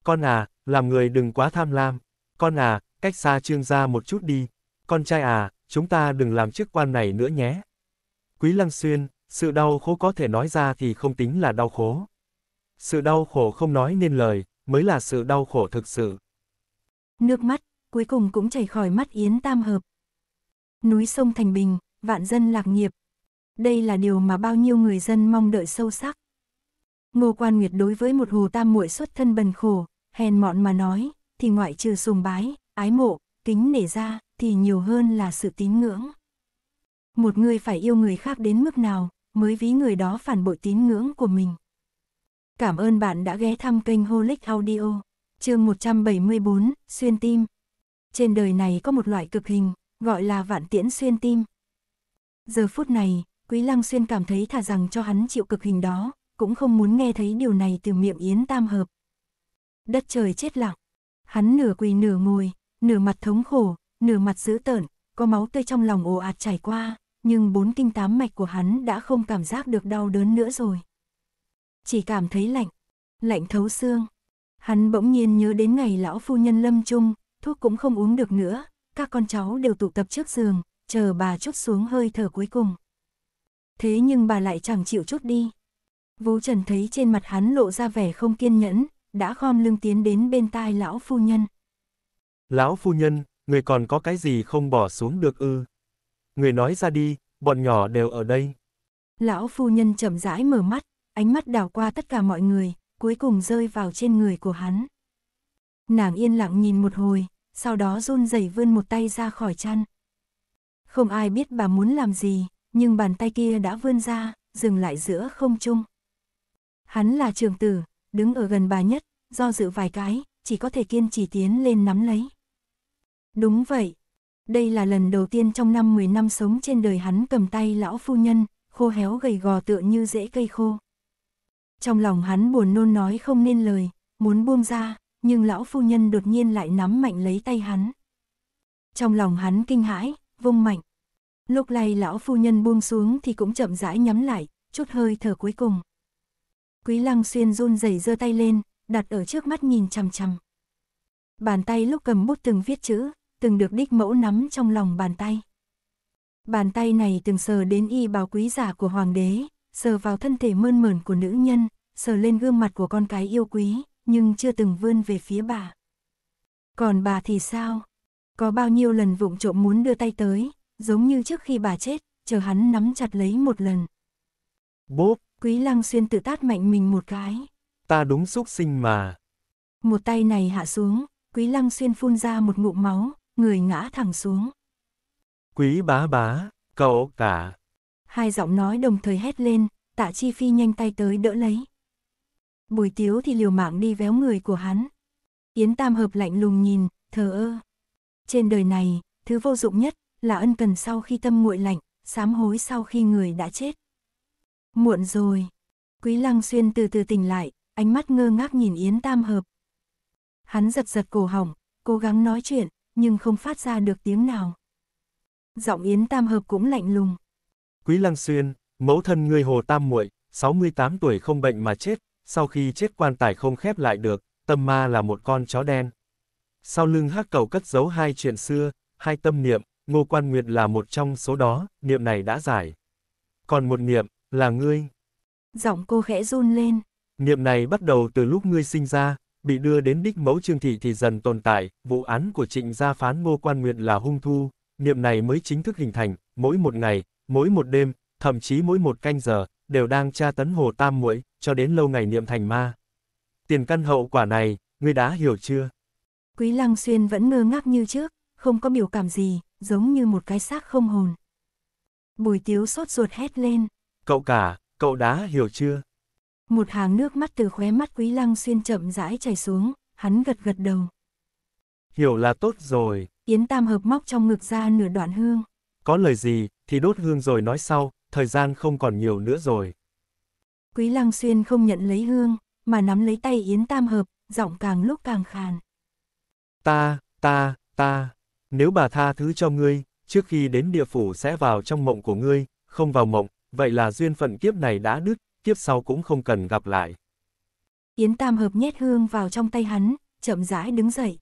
B: Con à, làm người đừng quá tham lam. Con à, cách xa trương gia một chút đi. Con trai à, chúng ta đừng làm chức quan này nữa nhé. Quý Lăng Xuyên, sự đau khổ có thể nói ra thì không tính là đau khổ. Sự đau khổ không nói nên lời, mới là sự đau khổ thực sự.
A: Nước mắt, cuối cùng cũng chảy khỏi mắt Yến Tam Hợp núi sông Thành Bình, vạn dân lạc nghiệp. Đây là điều mà bao nhiêu người dân mong đợi sâu sắc. Ngô Quan Nguyệt đối với một hù tam muội xuất thân bần khổ, hèn mọn mà nói, thì ngoại trừ sùng bái, ái mộ, kính nể ra, thì nhiều hơn là sự tín ngưỡng. Một người phải yêu người khác đến mức nào, mới ví người đó phản bội tín ngưỡng của mình. Cảm ơn bạn đã ghé thăm kênh Holic Audio, chương 174, Xuyên Tim. Trên đời này có một loại cực hình, gọi là vạn tiễn xuyên tim. Giờ phút này, Quý Lăng Xuyên cảm thấy thà rằng cho hắn chịu cực hình đó, cũng không muốn nghe thấy điều này từ miệng Yến Tam Hợp. Đất trời chết lặng, hắn nửa quỳ nửa ngồi, nửa mặt thống khổ, nửa mặt dữ tợn, có máu tươi trong lòng ồ ạt chảy qua, nhưng bốn kinh tám mạch của hắn đã không cảm giác được đau đớn nữa rồi. Chỉ cảm thấy lạnh, lạnh thấu xương. Hắn bỗng nhiên nhớ đến ngày lão phu nhân lâm chung, thuốc cũng không uống được nữa, các con cháu đều tụ tập trước giường, chờ bà chút xuống hơi thở cuối cùng. Thế nhưng bà lại chẳng chịu chút đi. Vũ Trần thấy trên mặt hắn lộ ra vẻ không kiên nhẫn, đã khom lưng tiến đến bên tai lão phu nhân.
B: Lão phu nhân, người còn có cái gì không bỏ xuống được ư? Người nói ra đi, bọn nhỏ đều ở đây.
A: Lão phu nhân chậm rãi mở mắt, ánh mắt đảo qua tất cả mọi người, cuối cùng rơi vào trên người của hắn. Nàng yên lặng nhìn một hồi, sau đó run rẩy vươn một tay ra khỏi chăn. Không ai biết bà muốn làm gì, nhưng bàn tay kia đã vươn ra, dừng lại giữa không trung. Hắn là trường tử, đứng ở gần bà nhất, do dự vài cái, chỉ có thể kiên trì tiến lên nắm lấy. Đúng vậy, đây là lần đầu tiên trong năm 10 năm sống trên đời hắn cầm tay lão phu nhân, khô héo gầy gò tựa như rễ cây khô. Trong lòng hắn buồn nôn nói không nên lời, muốn buông ra, nhưng lão phu nhân đột nhiên lại nắm mạnh lấy tay hắn. Trong lòng hắn kinh hãi, vung mạnh. Lúc này lão phu nhân buông xuống thì cũng chậm rãi nhắm lại, chút hơi thở cuối cùng. Quý lăng xuyên run rẩy giơ tay lên, đặt ở trước mắt nhìn chằm chằm. Bàn tay lúc cầm bút từng viết chữ, từng được đích mẫu nắm trong lòng bàn tay. Bàn tay này từng sờ đến y bào quý giả của hoàng đế, sờ vào thân thể mơn mởn của nữ nhân, sờ lên gương mặt của con cái yêu quý, nhưng chưa từng vươn về phía bà. Còn bà thì sao? Có bao nhiêu lần vụng trộm muốn đưa tay tới, giống như trước khi bà chết, chờ hắn nắm chặt lấy một lần. Bốp! Quý Lăng Xuyên tự tát mạnh mình một cái.
B: Ta đúng xúc sinh mà.
A: Một tay này hạ xuống, Quý Lăng Xuyên phun ra một ngụm máu, người ngã thẳng xuống.
B: Quý bá bá, cậu cả.
A: Hai giọng nói đồng thời hét lên, tạ chi phi nhanh tay tới đỡ lấy. Bùi tiếu thì liều mạng đi véo người của hắn. Yến Tam Hợp lạnh lùng nhìn, thờ ơ. Trên đời này, thứ vô dụng nhất là ân cần sau khi tâm nguội lạnh, sám hối sau khi người đã chết. Muộn rồi. Quý Lăng Xuyên từ từ tỉnh lại, ánh mắt ngơ ngác nhìn Yến Tam Hợp. Hắn giật giật cổ họng, cố gắng nói chuyện, nhưng không phát ra được tiếng nào. Giọng Yến Tam Hợp cũng lạnh lùng.
B: Quý Lăng Xuyên, mẫu thân người Hồ Tam Muội, 68 tuổi không bệnh mà chết, sau khi chết quan tài không khép lại được, tâm ma là một con chó đen. Sau lưng hắc cầu cất giấu hai chuyện xưa, hai tâm niệm, Ngô Quan Nguyệt là một trong số đó, niệm này đã giải. Còn một niệm, là ngươi.
A: Giọng cô khẽ run lên.
B: Niệm này bắt đầu từ lúc ngươi sinh ra, bị đưa đến đích mẫu trương thị thì dần tồn tại, vụ án của trịnh gia phán Ngô Quan Nguyệt là hung thu, niệm này mới chính thức hình thành, mỗi một ngày, mỗi một đêm, thậm chí mỗi một canh giờ, đều đang tra tấn hồ tam muội cho đến lâu ngày niệm thành ma. Tiền căn hậu quả này, ngươi đã hiểu chưa?
A: Quý Lăng Xuyên vẫn ngơ ngác như trước, không có biểu cảm gì, giống như một cái xác không hồn. Bùi tiếu sốt ruột hét lên.
B: Cậu cả, cậu đã hiểu chưa?
A: Một hàng nước mắt từ khóe mắt Quý Lăng Xuyên chậm rãi chảy xuống, hắn gật gật đầu.
B: Hiểu là tốt rồi.
A: Yến Tam hợp móc trong ngực ra nửa đoạn hương.
B: Có lời gì, thì đốt hương rồi nói sau, thời gian không còn nhiều nữa rồi.
A: Quý Lăng Xuyên không nhận lấy hương, mà nắm lấy tay Yến Tam Hợp, giọng càng lúc càng khàn.
B: Ta, ta, ta, nếu bà tha thứ cho ngươi, trước khi đến địa phủ sẽ vào trong mộng của ngươi, không vào mộng, vậy là duyên phận kiếp này đã đứt, kiếp sau cũng không cần gặp lại.
A: Yến Tam Hợp nhét hương vào trong tay hắn, chậm rãi đứng dậy.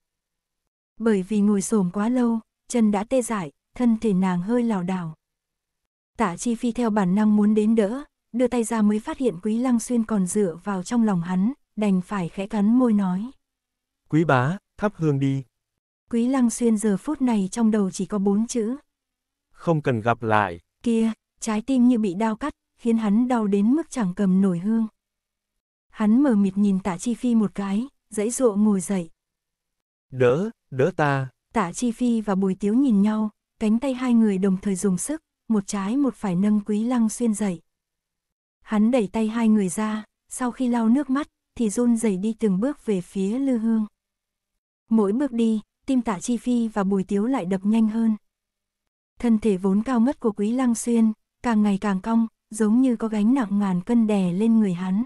A: Bởi vì ngồi xổm quá lâu, chân đã tê dại, thân thể nàng hơi lảo đảo. Tạ Chi Phi theo bản năng muốn đến đỡ, đưa tay ra mới phát hiện Quý Lăng Xuyên còn dựa vào trong lòng hắn, đành phải khẽ cắn môi nói.
B: Quý bá, thắp hương đi.
A: Quý Lăng Xuyên giờ phút này trong đầu chỉ có bốn chữ.
B: Không cần gặp lại.
A: Kia, trái tim như bị đau cắt, khiến hắn đau đến mức chẳng cầm nổi hương. Hắn mờ mịt nhìn Tạ Chi Phi một cái, dãy dụa ngồi dậy.
B: Đỡ, đỡ ta.
A: Tạ Chi Phi và Bùi Tiếu nhìn nhau, cánh tay hai người đồng thời dùng sức, một trái một phải nâng Quý Lăng Xuyên dậy. Hắn đẩy tay hai người ra, sau khi lau nước mắt, thì run rẩy đi từng bước về phía Lư Hương. Mỗi bước đi, tim Tạ Chi Phi và Bùi Tiếu lại đập nhanh hơn. Thân thể vốn cao ngất của Quý Lăng Xuyên, càng ngày càng cong, giống như có gánh nặng ngàn cân đè lên người hắn.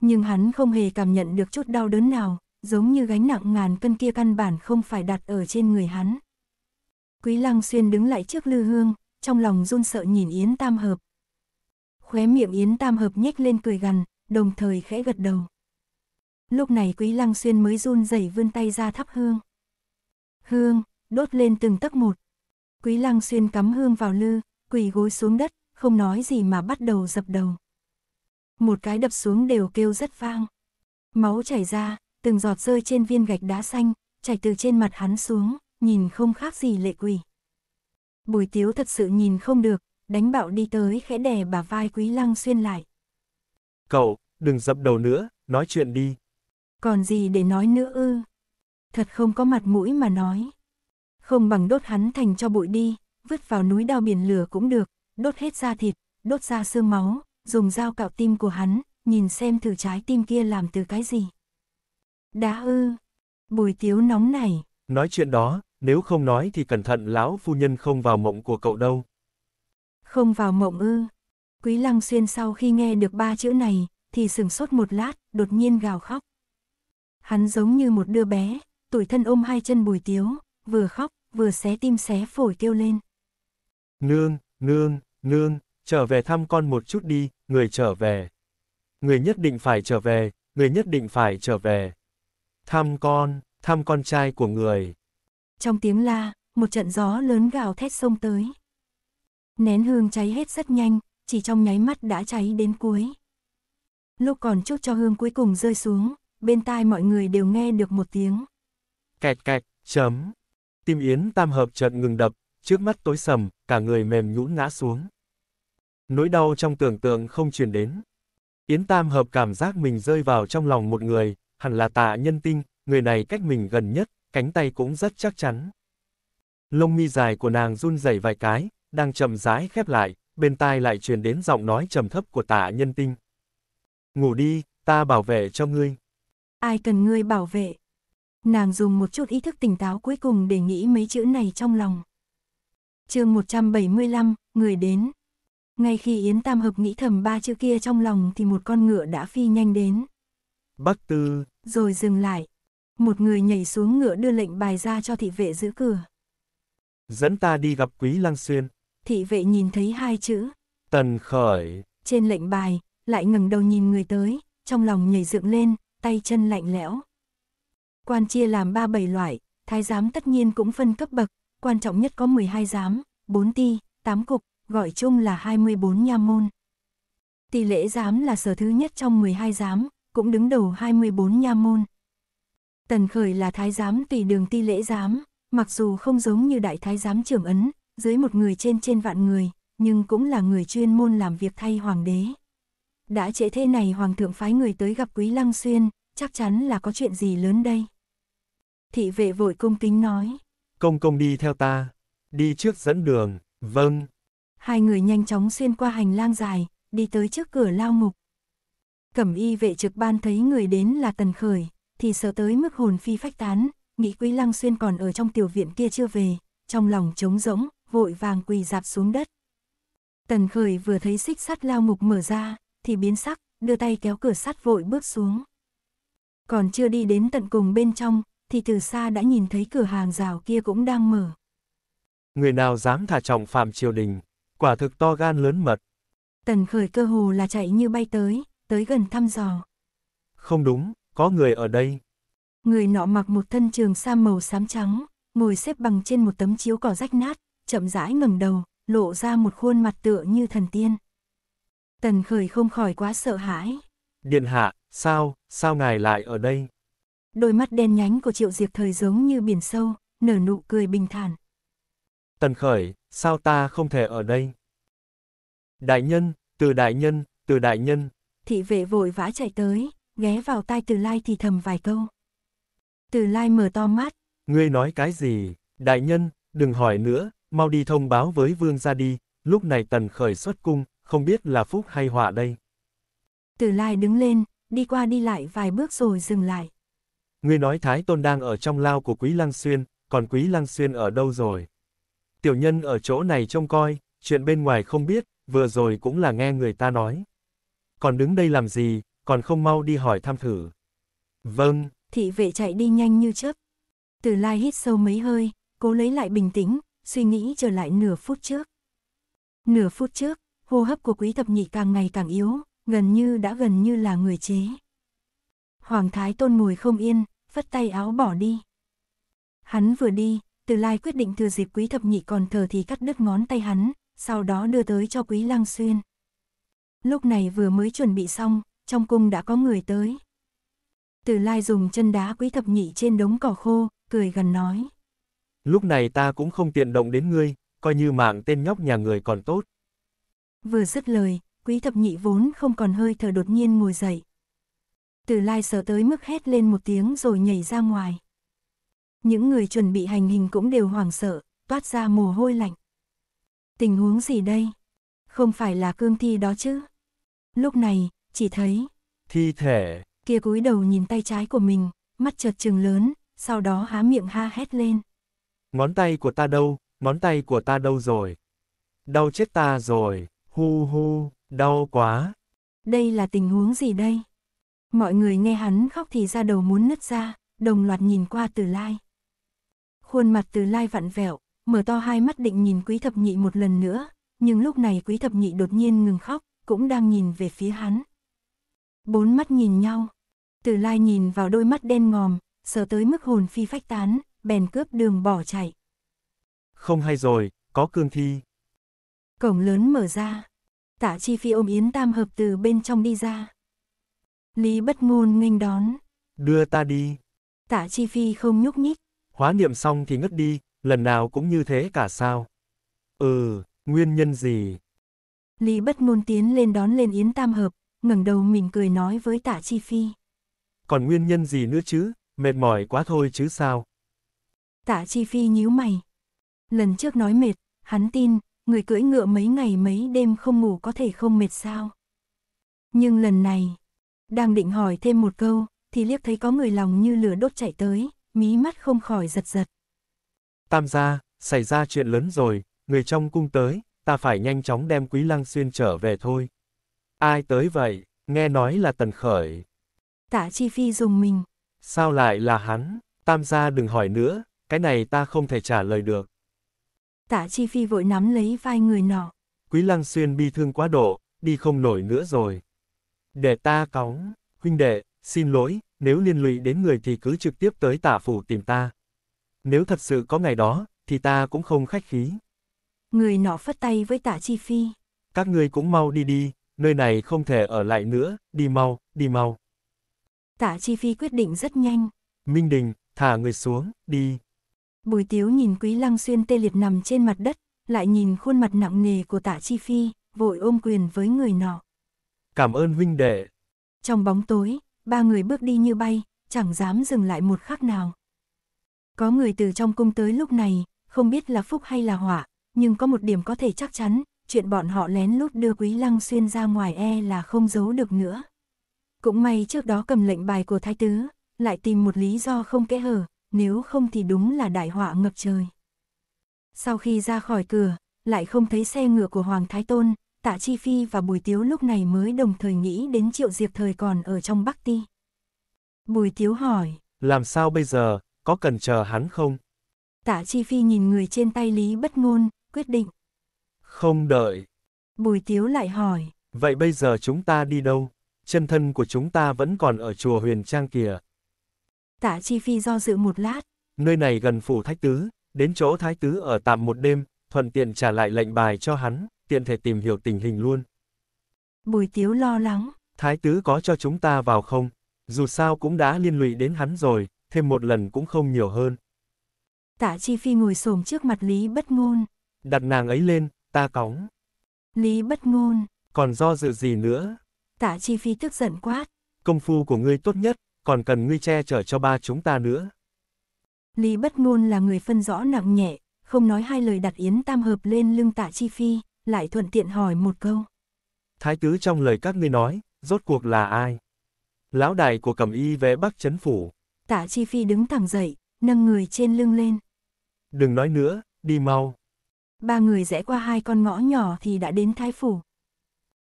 A: Nhưng hắn không hề cảm nhận được chút đau đớn nào, giống như gánh nặng ngàn cân kia căn bản không phải đặt ở trên người hắn. Quý Lăng Xuyên đứng lại trước Lư Hương, trong lòng run sợ nhìn Yến Tam Hợp. Khóe miệng Yến Tam Hợp nhếch lên cười gằn, đồng thời khẽ gật đầu. Lúc này Quý Lăng Xuyên mới run rẩy vươn tay ra thắp hương. Hương, đốt lên từng tấc một. Quý Lăng Xuyên cắm hương vào lư, quỳ gối xuống đất, không nói gì mà bắt đầu dập đầu. Một cái đập xuống đều kêu rất vang. Máu chảy ra, từng giọt rơi trên viên gạch đá xanh, chảy từ trên mặt hắn xuống, nhìn không khác gì lệ quỷ. Bùi tiếu thật sự nhìn không được, đánh bạo đi tới khẽ đè bà vai Quý Lăng Xuyên lại.
B: Cậu, đừng dập đầu nữa, nói chuyện đi.
A: Còn gì để nói nữa ư? Thật không có mặt mũi mà nói. Không bằng đốt hắn thành cho bụi đi, vứt vào núi đao biển lửa cũng được, đốt hết da thịt, đốt ra xương máu, dùng dao cạo tim của hắn, nhìn xem thử trái tim kia làm từ cái gì. Đá ư. Bùi tiếu nóng này.
B: Nói chuyện đó, nếu không nói thì cẩn thận lão phu nhân không vào mộng của cậu đâu.
A: Không vào mộng ư. Quý Lăng Xuyên sau khi nghe được ba chữ này, thì sừng sốt một lát, đột nhiên gào khóc. Hắn giống như một đứa bé, tuổi thân ôm hai chân bùi tiếu, vừa khóc, vừa xé tim xé phổi kêu lên.
B: Nương, nương, nương, trở về thăm con một chút đi, người trở về. Người nhất định phải trở về, người nhất định phải trở về. Thăm con, thăm con trai của người.
A: Trong tiếng la, một trận gió lớn gào thét sông tới. Nén hương cháy hết rất nhanh, chỉ trong nháy mắt đã cháy đến cuối. Lúc còn chút cho hương cuối cùng rơi xuống, bên tai mọi người đều nghe được một tiếng.
B: Cạch cạch, chấm. Tim Yến tam hợp trận ngừng đập, trước mắt tối sầm, cả người mềm nhũn ngã xuống. Nỗi đau trong tưởng tượng không truyền đến. Yến Tam hợp cảm giác mình rơi vào trong lòng một người, hẳn là tạ nhân tinh, người này cách mình gần nhất, cánh tay cũng rất chắc chắn. Lông mi dài của nàng run rẩy vài cái, đang chậm rãi khép lại, bên tai lại truyền đến giọng nói trầm thấp của tạ nhân tinh. Ngủ đi, ta bảo vệ cho ngươi.
A: Ai cần ngươi bảo vệ? Nàng dùng một chút ý thức tỉnh táo cuối cùng để nghĩ mấy chữ này trong lòng. chương 175, người đến. Ngay khi Yến Tam Hợp nghĩ thầm ba chữ kia trong lòng thì một con ngựa đã phi nhanh đến.
B: Bắc Tư.
A: Rồi dừng lại. Một người nhảy xuống ngựa đưa lệnh bài ra cho thị vệ giữ cửa.
B: Dẫn ta đi gặp Quý Lăng Xuyên.
A: Thị vệ nhìn thấy hai chữ.
B: Tần khởi.
A: Trên lệnh bài, lại ngẩng đầu nhìn người tới, trong lòng nhảy dựng lên, tay chân lạnh lẽo. Quan chia làm ba bảy loại, thái giám tất nhiên cũng phân cấp bậc, quan trọng nhất có 12 giám, 4 ti, 8 cục, gọi chung là 24 nha môn. Tỷ lễ giám là sở thứ nhất trong 12 giám, cũng đứng đầu 24 nha môn. Tần Khởi là thái giám tùy đường ti lễ giám, mặc dù không giống như đại thái giám trưởng ấn, dưới một người trên trên vạn người, nhưng cũng là người chuyên môn làm việc thay hoàng đế. Đã trễ thế này hoàng thượng phái người tới gặp Quý Lăng Xuyên, chắc chắn là có chuyện gì lớn đây. Thị vệ vội cung kính nói.
B: Công công đi theo ta, đi trước dẫn đường, vâng.
A: Hai người nhanh chóng xuyên qua hành lang dài, đi tới trước cửa lao ngục. Cẩm y vệ trực ban thấy người đến là Tần Khởi, thì sợ tới mức hồn phi phách tán, nghĩ Quý Lăng Xuyên còn ở trong tiểu viện kia chưa về, trong lòng trống rỗng, vội vàng quỳ dạp xuống đất. Tần Khởi vừa thấy xích sắt lao mục mở ra, thì biến sắc, đưa tay kéo cửa sắt vội bước xuống. Còn chưa đi đến tận cùng bên trong, thì từ xa đã nhìn thấy cửa hàng rào kia cũng đang mở.
B: Người nào dám thả trọng phạm triều đình, quả thực to gan lớn mật.
A: Tần Khởi cơ hồ là chạy như bay tới, tới gần thăm dò.
B: Không đúng, có người ở đây.
A: Người nọ mặc một thân trường sa màu xám trắng, ngồi xếp bằng trên một tấm chiếu cỏ rách nát, chậm rãi ngẩng đầu, lộ ra một khuôn mặt tựa như thần tiên. Tần khởi không khỏi quá sợ hãi.
B: Điện hạ, sao, sao ngài lại ở đây?
A: Đôi mắt đen nhánh của triệu diệp thời giống như biển sâu, nở nụ cười bình thản.
B: Tần khởi, sao ta không thể ở đây? Đại nhân, từ đại nhân, từ đại nhân.
A: Thị vệ vội vã chạy tới, ghé vào tai từ lai thì thầm vài câu. Từ lai mở to mắt.
B: Ngươi nói cái gì, đại nhân, đừng hỏi nữa, mau đi thông báo với vương ra đi, lúc này tần khởi xuất cung, không biết là phúc hay họa đây.
A: Từ lai đứng lên, đi qua đi lại vài bước rồi dừng lại.
B: Ngươi nói Thái Tôn đang ở trong lao của Quý Lăng Xuyên, còn Quý Lăng Xuyên ở đâu rồi? Tiểu nhân ở chỗ này trông coi, chuyện bên ngoài không biết, vừa rồi cũng là nghe người ta nói. Còn đứng đây làm gì, còn không mau đi hỏi thăm thử. Vâng.
A: Thị vệ chạy đi nhanh như chớp. Từ lai hít sâu mấy hơi, cố lấy lại bình tĩnh, suy nghĩ trở lại nửa phút trước. Nửa phút trước, hô hấp của quý thập nhị càng ngày càng yếu, gần như đã gần như là người chế. Hoàng Thái Tôn mùi không yên, phất tay áo bỏ đi. Hắn vừa đi, từ lai quyết định thừa dịp quý thập nhị còn thờ thì cắt đứt ngón tay hắn, sau đó đưa tới cho quý lăng xuyên. Lúc này vừa mới chuẩn bị xong, trong cung đã có người tới. Từ lai dùng chân đá quý thập nhị trên đống cỏ khô, cười gần nói.
B: Lúc này ta cũng không tiện động đến ngươi, coi như mạng tên nhóc nhà người còn tốt.
A: Vừa dứt lời, quý thập nhị vốn không còn hơi thở đột nhiên ngồi dậy. Từ lai sợ tới mức hét lên một tiếng rồi nhảy ra ngoài. Những người chuẩn bị hành hình cũng đều hoảng sợ, toát ra mồ hôi lạnh. Tình huống gì đây? Không phải là cương thi đó chứ? Lúc này, chỉ thấy
B: thi thể
A: kia cúi đầu nhìn tay trái của mình, mắt chợt trừng lớn, sau đó há miệng ha hét lên.
B: Ngón tay của ta đâu, ngón tay của ta đâu rồi? Đau chết ta rồi, hu hu, đau quá.
A: Đây là tình huống gì đây? Mọi người nghe hắn khóc thì ra đầu muốn nứt ra, đồng loạt nhìn qua từ lai. Khuôn mặt từ lai vặn vẹo, mở to hai mắt định nhìn quý thập nhị một lần nữa, nhưng lúc này quý thập nhị đột nhiên ngừng khóc, cũng đang nhìn về phía hắn. Bốn mắt nhìn nhau. Từ lai nhìn vào đôi mắt đen ngòm, sờ tới mức hồn phi phách tán, bèn cướp đường bỏ chạy.
B: Không hay rồi, có cương thi.
A: Cổng lớn mở ra. Tạ chi phi ôm Yến Tam Hợp từ bên trong đi ra. Lý bất ngôn nghênh đón.
B: Đưa ta đi.
A: Tạ chi phi không nhúc nhích.
B: Hóa niệm xong thì ngất đi, lần nào cũng như thế cả sao. Ừ, nguyên nhân gì?
A: Lý bất ngôn tiến lên đón lên Yến Tam Hợp, ngẩng đầu mình cười nói với Tạ Chi Phi.
B: Còn nguyên nhân gì nữa chứ, mệt mỏi quá thôi chứ sao.
A: Tạ Chi Phi nhíu mày. Lần trước nói mệt, hắn tin, người cưỡi ngựa mấy ngày mấy đêm không ngủ có thể không mệt sao. Nhưng lần này, đang định hỏi thêm một câu, thì liếc thấy có người lòng như lửa đốt chạy tới, mí mắt không khỏi giật giật.
B: Tam gia, xảy ra chuyện lớn rồi, người trong cung tới, ta phải nhanh chóng đem Quý Lăng Xuyên trở về thôi. Ai tới vậy, nghe nói là tần khởi.
A: Tạ Chi Phi dùng mình.
B: Sao lại là hắn, tam gia đừng hỏi nữa, cái này ta không thể trả lời được.
A: Tạ Chi Phi vội nắm lấy vai người nọ.
B: Quý Lăng Xuyên bi thương quá độ, đi không nổi nữa rồi. Để ta cóng, huynh đệ, xin lỗi, nếu liên lụy đến người thì cứ trực tiếp tới tạ phủ tìm ta. Nếu thật sự có ngày đó, thì ta cũng không khách khí.
A: Người nọ phất tay với tạ chi phi.
B: Các ngươi cũng mau đi đi, nơi này không thể ở lại nữa, đi mau, đi mau.
A: Tạ Chi Phi quyết định rất nhanh.
B: Minh Đình, thả người xuống, đi.
A: Bùi Tiếu nhìn Quý Lăng Xuyên tê liệt nằm trên mặt đất, lại nhìn khuôn mặt nặng nề của Tạ Chi Phi, vội ôm quyền với người nọ.
B: Cảm ơn huynh đệ.
A: Trong bóng tối, ba người bước đi như bay, chẳng dám dừng lại một khắc nào. Có người từ trong cung tới lúc này, không biết là phúc hay là họa, nhưng có một điểm có thể chắc chắn, chuyện bọn họ lén lút đưa Quý Lăng Xuyên ra ngoài e là không giấu được nữa. Cũng may trước đó cầm lệnh bài của Thái Tứ, lại tìm một lý do không kẽ hở, nếu không thì đúng là đại họa ngập trời. Sau khi ra khỏi cửa, lại không thấy xe ngựa của Hoàng Thái Tôn, Tạ Chi Phi và Bùi Tiếu lúc này mới đồng thời nghĩ đến Triệu Diệp thời còn ở trong Bắc Ti. Bùi Tiếu hỏi,
B: làm sao bây giờ, có cần chờ hắn không?
A: Tạ Chi Phi nhìn người trên tay Lý bất ngôn, quyết định,
B: không đợi.
A: Bùi Tiếu lại hỏi.
B: Vậy bây giờ chúng ta đi đâu? Chân thân của chúng ta vẫn còn ở chùa Huyền Trang kìa.
A: Tạ Chi Phi do dự một lát.
B: Nơi này gần phủ Thái Tứ, đến chỗ Thái Tứ ở tạm một đêm, thuận tiện trả lại lệnh bài cho hắn, tiện thể tìm hiểu tình hình luôn.
A: Bùi Tiếu lo lắng.
B: Thái Tứ có cho chúng ta vào không? Dù sao cũng đã liên lụy đến hắn rồi, thêm một lần cũng không nhiều hơn.
A: Tạ Chi Phi ngồi xổm trước mặt Lý Bất Ngôn.
B: Đặt nàng ấy lên, Ta cóng.
A: Lý bất ngôn.
B: Còn do dự gì nữa?
A: Tạ chi phi tức giận quát.
B: Công phu của ngươi tốt nhất, còn cần ngươi che chở cho ba chúng ta nữa.
A: Lý bất ngôn là người phân rõ nặng nhẹ, không nói hai lời đặt yến tam hợp lên lưng tạ chi phi, lại thuận tiện hỏi một câu.
B: Thái tứ trong lời các ngươi nói, rốt cuộc là ai? Lão đại của cẩm y vẽ bắc chấn phủ.
A: Tạ chi phi đứng thẳng dậy, nâng người trên lưng lên.
B: Đừng nói nữa, đi mau
A: ba người rẽ qua hai con ngõ nhỏ thì đã đến thái phủ.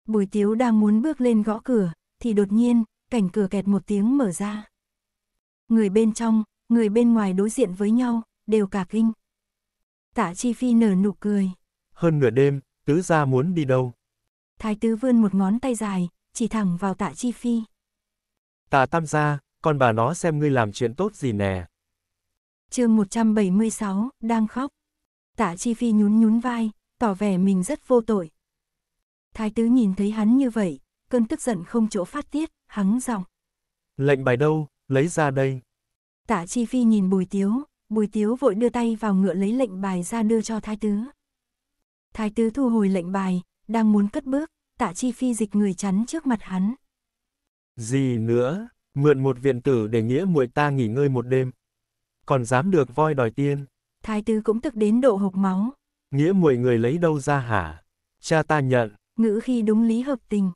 A: Bùi tiếu đang muốn bước lên gõ cửa, thì đột nhiên, cảnh cửa kẹt một tiếng mở ra. Người bên trong, người bên ngoài đối diện với nhau, đều cả kinh. Tạ Chi Phi nở nụ cười.
B: Hơn nửa đêm, tứ gia muốn đi đâu?
A: Thái tứ vươn một ngón tay dài, chỉ thẳng vào Tạ Chi Phi.
B: Tạ Tam gia, con bà nó xem ngươi làm chuyện tốt gì nè.
A: Chương 176, đang khóc. Tạ Chi Phi nhún nhún vai, tỏ vẻ mình rất vô tội. Thái tứ nhìn thấy hắn như vậy, cơn tức giận không chỗ phát tiết, hắn giọng.
B: Lệnh bài đâu, lấy ra đây.
A: Tạ Chi Phi nhìn Bùi Tiếu, Bùi Tiếu vội đưa tay vào ngựa lấy lệnh bài ra đưa cho Thái Tứ. Thái Tứ thu hồi lệnh bài, đang muốn cất bước, Tạ Chi Phi dịch người chắn trước mặt hắn.
B: Gì nữa, mượn một viện tử để nghĩa muội ta nghỉ ngơi một đêm. Còn dám được voi đòi tiên
A: thái tử cũng tức đến độ hộc máu.
B: Nghĩa mọi người lấy đâu ra hả? Cha ta nhận.
A: Ngữ khi đúng lý hợp tình.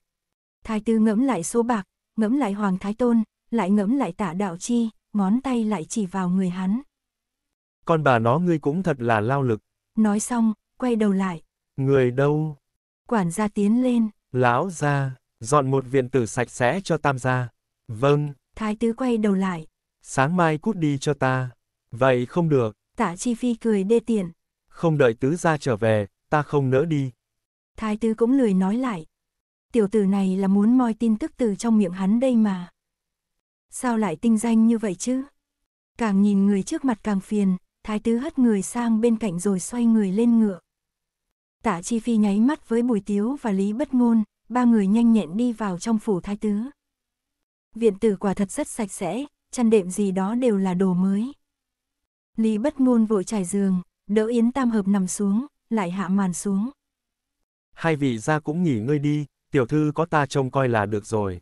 A: Thái tử ngẫm lại số bạc, ngẫm lại Hoàng Thái Tôn, lại ngẫm lại tả đạo chi, ngón tay lại chỉ vào người hắn.
B: Con bà nó ngươi cũng thật là lao lực.
A: Nói xong, quay đầu lại.
B: Người đâu?
A: Quản gia tiến lên.
B: Lão gia, dọn một viện tử sạch sẽ cho tam gia. Vâng.
A: Thái tử quay đầu lại.
B: Sáng mai cút đi cho ta. Vậy không được.
A: Tạ Chi Phi cười đê tiện.
B: Không đợi tứ gia trở về, ta không nỡ đi.
A: Thái tứ cũng lười nói lại. Tiểu tử này là muốn moi tin tức từ trong miệng hắn đây mà. Sao lại tinh danh như vậy chứ? Càng nhìn người trước mặt càng phiền, thái tứ hất người sang bên cạnh rồi xoay người lên ngựa. Tạ Chi Phi nháy mắt với Bùi Tiếu và Lý Bất Ngôn, ba người nhanh nhẹn đi vào trong phủ thái tứ. Viện tử quả thật rất sạch sẽ, chăn đệm gì đó đều là đồ mới. Lý bất ngôn vội trải giường, đỡ Yến Tam Hợp nằm xuống, lại hạ màn xuống.
B: Hai vị ra cũng nghỉ ngơi đi, tiểu thư có ta trông coi là được rồi.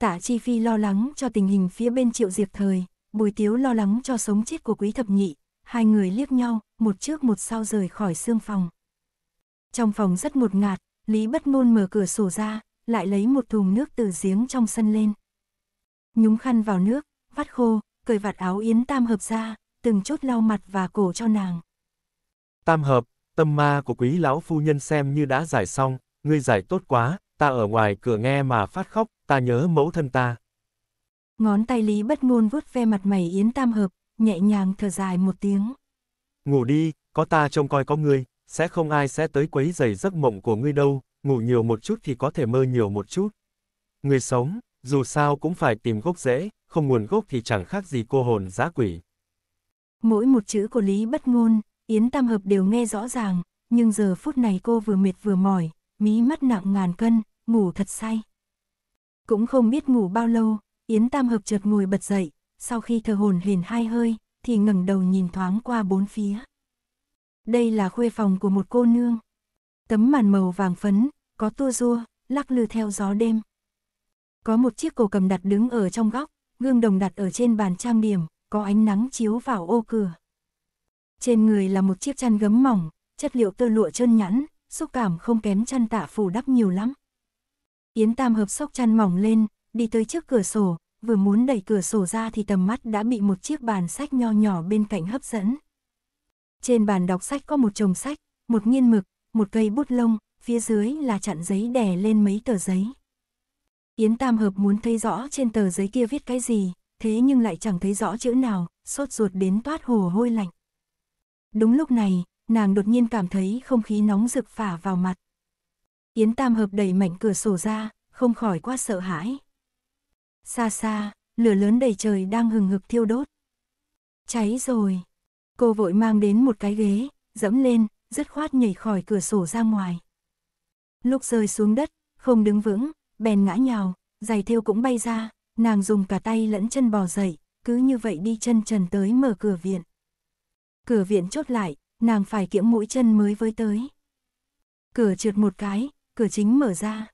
A: Tả Chi Phi lo lắng cho tình hình phía bên triệu diệp thời, Bùi Tiếu lo lắng cho sống chết của quý thập nhị, hai người liếc nhau, một trước một sau rời khỏi xương phòng. Trong phòng rất ngột ngạt, Lý bất ngôn mở cửa sổ ra, lại lấy một thùng nước từ giếng trong sân lên. Nhúng khăn vào nước, vắt khô, cởi vạt áo yến tam hợp ra, từng chút lau mặt và cổ cho nàng.
B: Tam hợp, tâm ma của quý lão phu nhân xem như đã giải xong, ngươi giải tốt quá, ta ở ngoài cửa nghe mà phát khóc, ta nhớ mẫu thân ta.
A: Ngón tay Lý bất ngôn vuốt ve mặt mày Yến Tam Hợp, nhẹ nhàng thở dài một tiếng.
B: Ngủ đi, có ta trông coi có ngươi, sẽ không ai sẽ tới quấy giày giấc mộng của ngươi đâu, ngủ nhiều một chút thì có thể mơ nhiều một chút. ngươi sống, dù sao cũng phải tìm gốc rễ, không nguồn gốc thì chẳng khác gì cô hồn giá quỷ.
A: Mỗi một chữ của Lý Bất Ngôn, Yến Tam Hợp đều nghe rõ ràng, nhưng giờ phút này cô vừa mệt vừa mỏi, mí mắt nặng ngàn cân, ngủ thật say. Cũng không biết ngủ bao lâu, Yến Tam Hợp chợt ngồi bật dậy, sau khi thờ hồn hển hai hơi, thì ngẩng đầu nhìn thoáng qua bốn phía. Đây là khuê phòng của một cô nương. Tấm màn màu vàng phấn, có tua rua, lắc lư theo gió đêm. Có một chiếc cổ cầm đặt đứng ở trong góc, gương đồng đặt ở trên bàn trang điểm, có ánh nắng chiếu vào ô cửa. Trên người là một chiếc chăn gấm mỏng, chất liệu tơ lụa trơn nhẵn, xúc cảm không kém chăn tạ phủ đắp nhiều lắm. Yến Tam hợp sốc chăn mỏng lên, đi tới trước cửa sổ, vừa muốn đẩy cửa sổ ra thì tầm mắt đã bị một chiếc bàn sách nho nhỏ bên cạnh hấp dẫn. Trên bàn đọc sách có một chồng sách, một nghiên mực, một cây bút lông, phía dưới là chặn giấy đè lên mấy tờ giấy. Yến Tam Hợp muốn thấy rõ trên tờ giấy kia viết cái gì, thế nhưng lại chẳng thấy rõ chữ nào, sốt ruột đến toát hồ hôi lạnh. Đúng lúc này, nàng đột nhiên cảm thấy không khí nóng rực phả vào mặt. Yến Tam Hợp đẩy mạnh cửa sổ ra, không khỏi quá sợ hãi. Xa xa, lửa lớn đầy trời đang hừng hực thiêu đốt. Cháy rồi. Cô vội mang đến một cái ghế, dẫm lên, dứt khoát nhảy khỏi cửa sổ ra ngoài. Lúc rơi xuống đất, không đứng vững, bèn ngã nhào, giày thêu cũng bay ra, Nàng dùng cả tay lẫn chân bò dậy, cứ như vậy đi chân trần tới mở cửa viện. Cửa viện chốt lại, nàng phải kiễm mũi chân mới với tới. Cửa trượt một cái, cửa chính mở ra.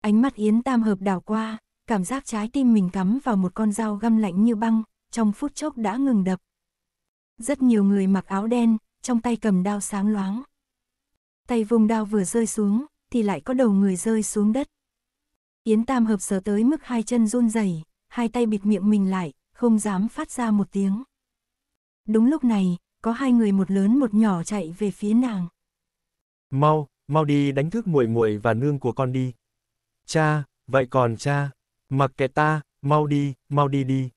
A: Ánh mắt Yến Tam Hợp đảo qua, cảm giác trái tim mình cắm vào một con dao găm lạnh như băng, trong phút chốc đã ngừng đập. Rất nhiều người mặc áo đen, trong tay cầm đao sáng loáng. Tay vùng đao vừa rơi xuống, thì lại có đầu người rơi xuống đất. Yến Tam Hợp sờ tới mức hai chân run rẩy, hai tay bịt miệng mình lại, không dám phát ra một tiếng. Đúng lúc này, có hai người một lớn một nhỏ chạy về phía nàng.
B: Mau, mau đi đánh thức muội muội và nương của con đi. Cha, vậy còn cha, mặc kệ ta, mau đi, mau đi đi.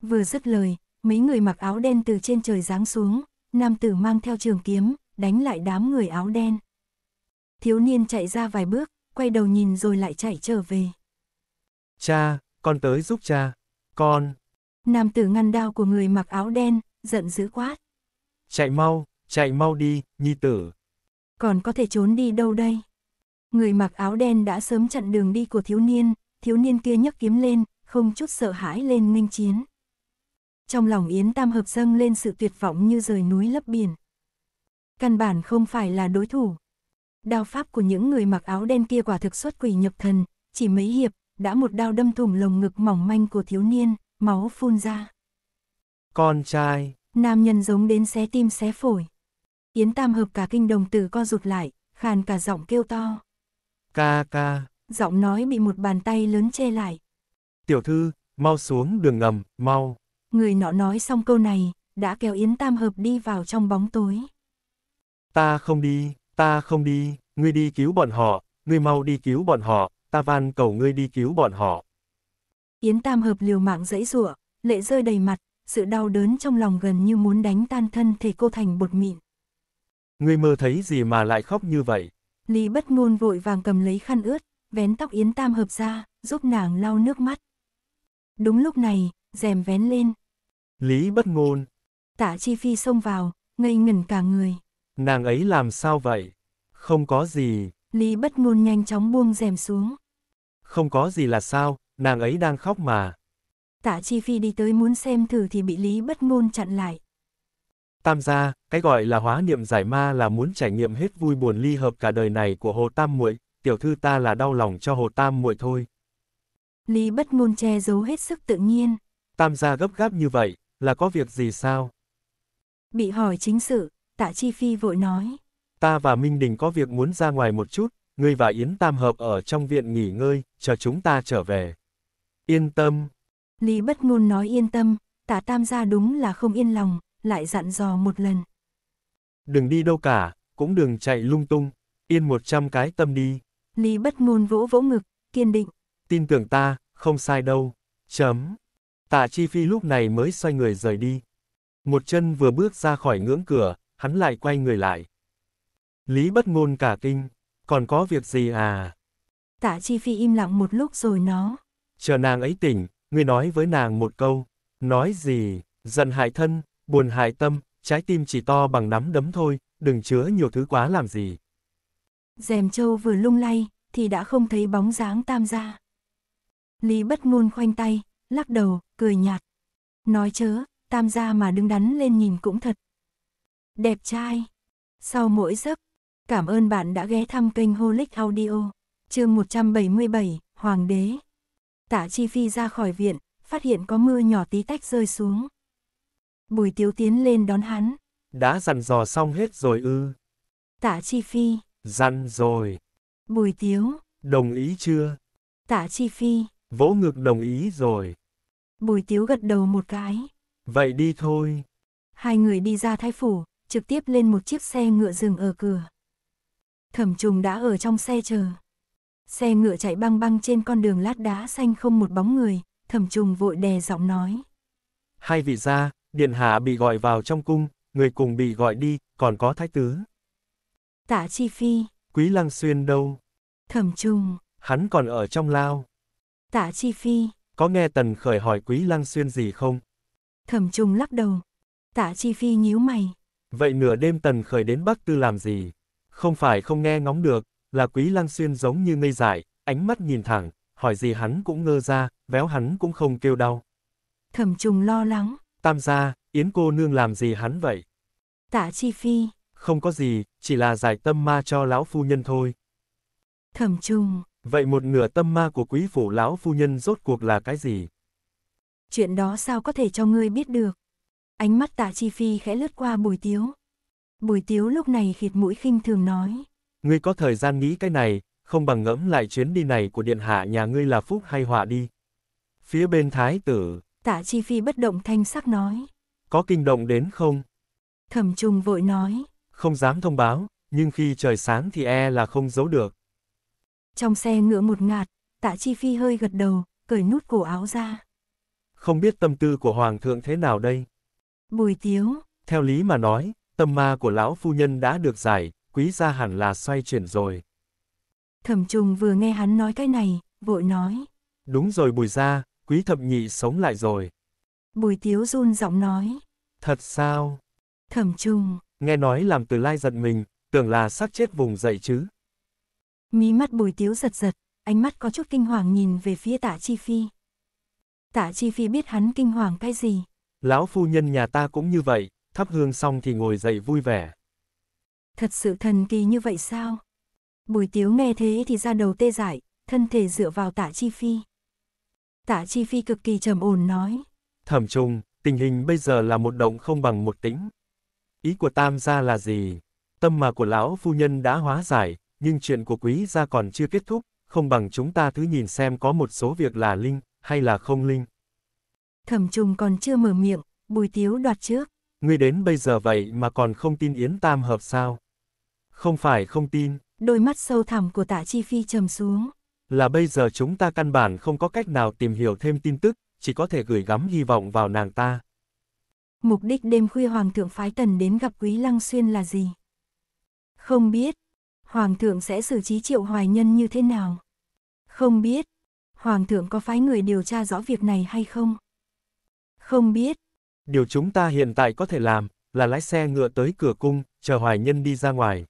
A: Vừa dứt lời, mấy người mặc áo đen từ trên trời giáng xuống, nam tử mang theo trường kiếm, đánh lại đám người áo đen. Thiếu niên chạy ra vài bước, quay đầu nhìn rồi lại chạy trở về.
B: Cha, con tới giúp cha. Con.
A: Nam tử ngăn đao của người mặc áo đen, giận dữ quát.
B: Chạy mau, chạy mau đi, nhi tử.
A: Còn có thể trốn đi đâu đây? Người mặc áo đen đã sớm chặn đường đi của thiếu niên, thiếu niên kia nhấc kiếm lên, không chút sợ hãi lên minh chiến. Trong lòng Yến Tam hợp dâng lên sự tuyệt vọng như rời núi lấp biển. Căn bản không phải là đối thủ. Đao pháp của những người mặc áo đen kia quả thực xuất quỷ nhập thần, chỉ mấy hiệp, đã một đao đâm thủng lồng ngực mỏng manh của thiếu niên, máu phun ra.
B: Con trai.
A: Nam nhân giống đến xé tim xé phổi. Yến Tam hợp cả kinh đồng tử co rụt lại, khàn cả giọng kêu to.
B: Ca ca.
A: Giọng nói bị một bàn tay lớn che lại.
B: Tiểu thư, mau xuống đường ngầm, mau.
A: Người nọ nói xong câu này, đã kéo Yến Tam hợp đi vào trong bóng tối.
B: Ta không đi. Ta không đi, ngươi đi cứu bọn họ, ngươi mau đi cứu bọn họ, ta van cầu ngươi đi cứu bọn họ.
A: Yến Tam Hợp liều mạng dãy rủa, lệ rơi đầy mặt, sự đau đớn trong lòng gần như muốn đánh tan thân thể cô thành bột mịn.
B: Ngươi mơ thấy gì mà lại khóc như vậy?
A: Lý bất ngôn vội vàng cầm lấy khăn ướt, vén tóc Yến Tam Hợp ra, giúp nàng lau nước mắt. Đúng lúc này, rèm vén lên.
B: Lý bất ngôn.
A: Tả Chi Phi xông vào, ngây ngẩn cả người.
B: Nàng ấy làm sao vậy? Không có gì.
A: Lý bất ngôn nhanh chóng buông rèm xuống.
B: Không có gì là sao, nàng ấy đang khóc mà.
A: Tạ Chi Phi đi tới muốn xem thử thì bị Lý bất ngôn chặn lại.
B: Tam gia, cái gọi là hóa niệm giải ma là muốn trải nghiệm hết vui buồn ly hợp cả đời này của Hồ Tam Muội, tiểu thư ta là đau lòng cho Hồ Tam Muội thôi.
A: Lý bất ngôn che giấu hết sức tự nhiên.
B: Tam gia gấp gáp như vậy, là có việc gì sao?
A: Bị hỏi chính sự, Tạ Chi Phi vội nói.
B: Ta và Minh Đình có việc muốn ra ngoài một chút, ngươi và Yến Tam Hợp ở trong viện nghỉ ngơi, chờ chúng ta trở về. Yên tâm.
A: Lý bất ngôn nói yên tâm, tạ Tam gia đúng là không yên lòng, lại dặn dò một lần.
B: Đừng đi đâu cả, cũng đừng chạy lung tung, yên một trăm cái tâm đi.
A: Lý bất ngôn vỗ vỗ ngực, kiên định.
B: Tin tưởng ta, không sai đâu. Chấm. Tạ Chi Phi lúc này mới xoay người rời đi. Một chân vừa bước ra khỏi ngưỡng cửa, hắn lại quay người lại. Lý bất ngôn cả kinh, còn có việc gì à?
A: Tạ Chi Phi im lặng một lúc rồi nó.
B: Chờ nàng ấy tỉnh, người nói với nàng một câu. Nói gì, giận hại thân, buồn hại tâm, trái tim chỉ to bằng nắm đấm thôi, đừng chứa nhiều thứ quá làm gì.
A: Dèm châu vừa lung lay, thì đã không thấy bóng dáng tam gia. Lý bất ngôn khoanh tay, lắc đầu, cười nhạt. Nói chớ, tam gia mà đứng đắn lên nhìn cũng thật, đẹp trai. Sau mỗi giấc, cảm ơn bạn đã ghé thăm kênh Holic Audio, chương 177, Hoàng đế. Tạ Chi Phi ra khỏi viện, phát hiện có mưa nhỏ tí tách rơi xuống. Bùi Tiếu tiến lên đón hắn.
B: Đã dặn dò xong hết rồi ư.
A: Tạ Chi Phi.
B: Dặn rồi.
A: Bùi Tiếu.
B: Đồng ý chưa?
A: Tạ Chi Phi.
B: Vỗ ngực đồng ý rồi.
A: Bùi Tiếu gật đầu một cái.
B: Vậy đi thôi.
A: Hai người đi ra thái phủ, trực tiếp lên một chiếc xe ngựa dừng ở cửa. Thẩm trùng đã ở trong xe chờ. Xe ngựa chạy băng băng trên con đường lát đá xanh không một bóng người, thẩm trùng vội đè giọng nói.
B: Hai vị gia, điện hạ bị gọi vào trong cung, người cùng bị gọi đi, còn có thái tứ.
A: Tạ chi phi.
B: Quý lăng xuyên đâu?
A: Thẩm trùng.
B: Hắn còn ở trong lao.
A: Tạ chi phi.
B: Có nghe tần khởi hỏi quý lăng xuyên gì không?
A: Thẩm trùng lắc đầu. Tạ chi phi nhíu mày.
B: Vậy nửa đêm tần khởi đến Bắc Tư làm gì? Không phải không nghe ngóng được, là Quý Lăng Xuyên giống như ngây dại, ánh mắt nhìn thẳng, hỏi gì hắn cũng ngơ ra, véo hắn cũng không kêu đau.
A: Thẩm trùng lo lắng.
B: Tam gia, Yến cô nương làm gì hắn vậy?
A: Tạ chi phi.
B: Không có gì, chỉ là giải tâm ma cho lão phu nhân thôi. Thẩm trùng. Vậy một nửa tâm ma của quý phủ lão phu nhân rốt cuộc là cái gì?
A: Chuyện đó sao có thể cho ngươi biết được? Ánh mắt tạ chi phi khẽ lướt qua bùi tiếu. Bùi tiếu lúc này khịt mũi khinh thường nói.
B: Ngươi có thời gian nghĩ cái này, không bằng ngẫm lại chuyến đi này của điện hạ nhà ngươi là phúc hay họa đi. Phía bên thái tử.
A: Tạ chi phi bất động thanh sắc nói.
B: Có kinh động đến không?
A: Thẩm trùng vội nói.
B: Không dám thông báo, nhưng khi trời sáng thì e là không giấu được.
A: Trong xe ngựa một ngạt, tạ chi phi hơi gật đầu, cởi nút cổ áo ra.
B: Không biết tâm tư của hoàng thượng thế nào đây?
A: Bùi Tiếu.
B: Theo lý mà nói, tâm ma của lão phu nhân đã được giải, quý gia hẳn là xoay chuyển rồi.
A: Thẩm trùng vừa nghe hắn nói cái này, vội nói.
B: Đúng rồi bùi gia, quý thập nhị sống lại rồi.
A: Bùi Tiếu run giọng nói.
B: Thật sao?
A: Thẩm trùng.
B: Nghe nói làm từ lai giận mình, tưởng là xác chết vùng dậy chứ.
A: Mí mắt bùi Tiếu giật giật, ánh mắt có chút kinh hoàng nhìn về phía tạ chi phi. Tạ chi phi biết hắn kinh hoàng cái gì,
B: Lão phu nhân nhà ta cũng như vậy, thắp hương xong thì ngồi dậy vui vẻ.
A: Thật sự thần kỳ như vậy sao? Bùi tiếu nghe thế thì ra đầu tê dại, thân thể dựa vào tạ chi phi. Tạ chi phi cực kỳ trầm ổn nói.
B: Thẩm trung, tình hình bây giờ là một động không bằng một tĩnh. Ý của tam gia là gì? Tâm mà của lão phu nhân đã hóa giải, nhưng chuyện của quý gia còn chưa kết thúc, không bằng chúng ta thứ nhìn xem có một số việc là linh, hay là không linh
A: thẩm trùng còn chưa mở miệng, bùi tiếu đoạt trước.
B: Ngươi đến bây giờ vậy mà còn không tin Yến Tam hợp sao? Không phải không tin.
A: Đôi mắt sâu thẳm của tạ Chi Phi trầm xuống.
B: Là bây giờ chúng ta căn bản không có cách nào tìm hiểu thêm tin tức, chỉ có thể gửi gắm hy vọng vào nàng ta.
A: Mục đích đêm khuya Hoàng thượng phái tần đến gặp Quý Lăng Xuyên là gì? Không biết. Hoàng thượng sẽ xử trí triệu hoài nhân như thế nào? Không biết. Hoàng thượng có phái người điều tra rõ việc này hay không? Không biết.
B: Điều chúng ta hiện tại có thể làm, là lái xe ngựa tới cửa cung, chờ hoài nhân đi ra ngoài.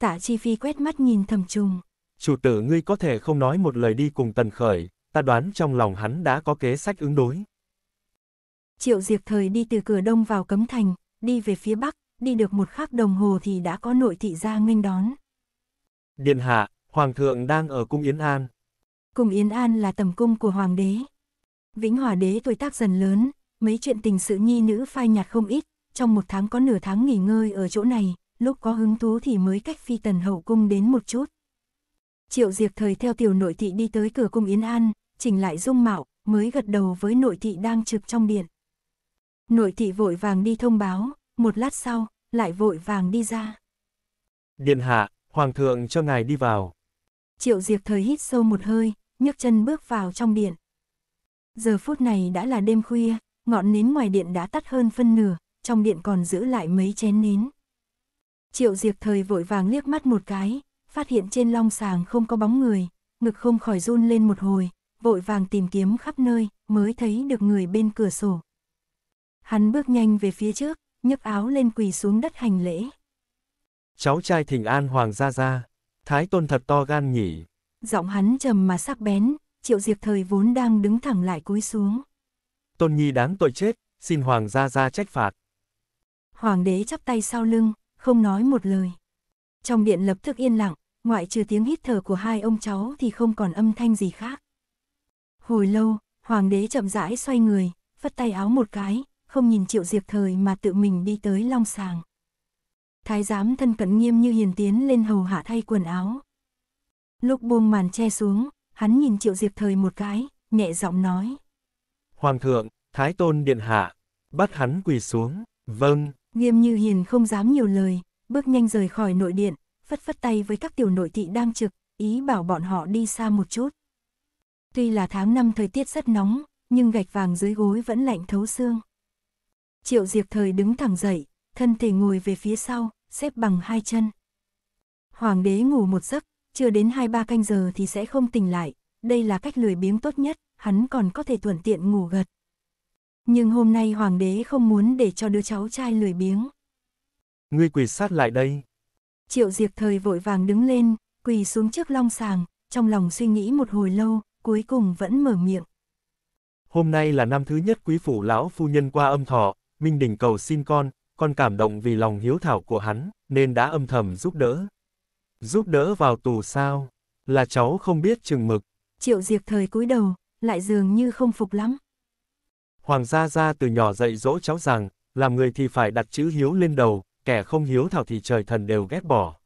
A: Tạ Chi Phi quét mắt nhìn thầm trùng.
B: Chủ tử ngươi có thể không nói một lời đi cùng tần khởi, ta đoán trong lòng hắn đã có kế sách ứng đối.
A: Triệu Diệp Thời đi từ cửa đông vào cấm thành, đi về phía bắc, đi được một khắc đồng hồ thì đã có nội thị gia nghênh đón.
B: Điện hạ, Hoàng thượng đang ở cung Yến An.
A: Cung Yến An là tầm cung của Hoàng đế. Vĩnh Hòa đế tuổi tác dần lớn, mấy chuyện tình sự nhi nữ phai nhạt không ít, trong một tháng có nửa tháng nghỉ ngơi ở chỗ này, lúc có hứng thú thì mới cách phi tần hậu cung đến một chút. Triệu diệt thời theo tiểu nội thị đi tới cửa cung Yến An, chỉnh lại dung mạo, mới gật đầu với nội thị đang trực trong điện. Nội thị vội vàng đi thông báo, một lát sau, lại vội vàng đi ra.
B: Điện hạ, hoàng thượng cho ngài đi vào.
A: Triệu diệt thời hít sâu một hơi, nhấc chân bước vào trong điện. Giờ phút này đã là đêm khuya, ngọn nến ngoài điện đã tắt hơn phân nửa, trong điện còn giữ lại mấy chén nến. Triệu Diệp thời vội vàng liếc mắt một cái, phát hiện trên long sàng không có bóng người, ngực không khỏi run lên một hồi, vội vàng tìm kiếm khắp nơi, mới thấy được người bên cửa sổ. Hắn bước nhanh về phía trước, nhấc áo lên quỳ xuống đất hành lễ.
B: Cháu trai thỉnh an hoàng gia gia, thái tôn thật to gan nhỉ.
A: Giọng hắn trầm mà sắc bén, triệu diệp thời vốn đang đứng thẳng lại cúi xuống.
B: Tôn Nhi đáng tội chết, xin Hoàng gia ra trách phạt.
A: Hoàng đế chắp tay sau lưng, không nói một lời. Trong điện lập tức yên lặng, ngoại trừ tiếng hít thở của hai ông cháu thì không còn âm thanh gì khác. Hồi lâu, Hoàng đế chậm rãi xoay người, phất tay áo một cái, không nhìn triệu diệp thời mà tự mình đi tới long sàng. Thái giám thân cận nghiêm như hiền tiến lên hầu hạ thay quần áo. Lúc buông màn che xuống, hắn nhìn triệu diệp thời một cái, nhẹ giọng nói.
B: Hoàng thượng, Thái Tôn Điện Hạ, bắt hắn quỳ xuống, vâng.
A: Nghiêm Như Hiền không dám nhiều lời, bước nhanh rời khỏi nội điện, phất phất tay với các tiểu nội thị đang trực, ý bảo bọn họ đi xa một chút. Tuy là tháng năm thời tiết rất nóng, nhưng gạch vàng dưới gối vẫn lạnh thấu xương. Triệu Diệp Thời đứng thẳng dậy, thân thể ngồi về phía sau, xếp bằng hai chân. Hoàng đế ngủ một giấc, chưa đến hai ba canh giờ thì sẽ không tỉnh lại, đây là cách lười biếng tốt nhất hắn còn có thể thuận tiện ngủ gật. Nhưng hôm nay hoàng đế không muốn để cho đứa cháu trai lười biếng.
B: Ngươi quỳ sát lại đây.
A: Triệu diệt thời vội vàng đứng lên, quỳ xuống trước long sàng, trong lòng suy nghĩ một hồi lâu, cuối cùng vẫn mở miệng.
B: Hôm nay là năm thứ nhất quý phủ lão phu nhân qua âm thọ, Minh Đình cầu xin con, con cảm động vì lòng hiếu thảo của hắn, nên đã âm thầm giúp đỡ. Giúp đỡ vào tù sao? Là cháu không biết chừng mực.
A: Triệu diệt thời cúi đầu, lại dường như không phục lắm.
B: Hoàng gia gia từ nhỏ dạy dỗ cháu rằng, làm người thì phải đặt chữ hiếu lên đầu, kẻ không hiếu thảo thì trời thần đều ghét bỏ.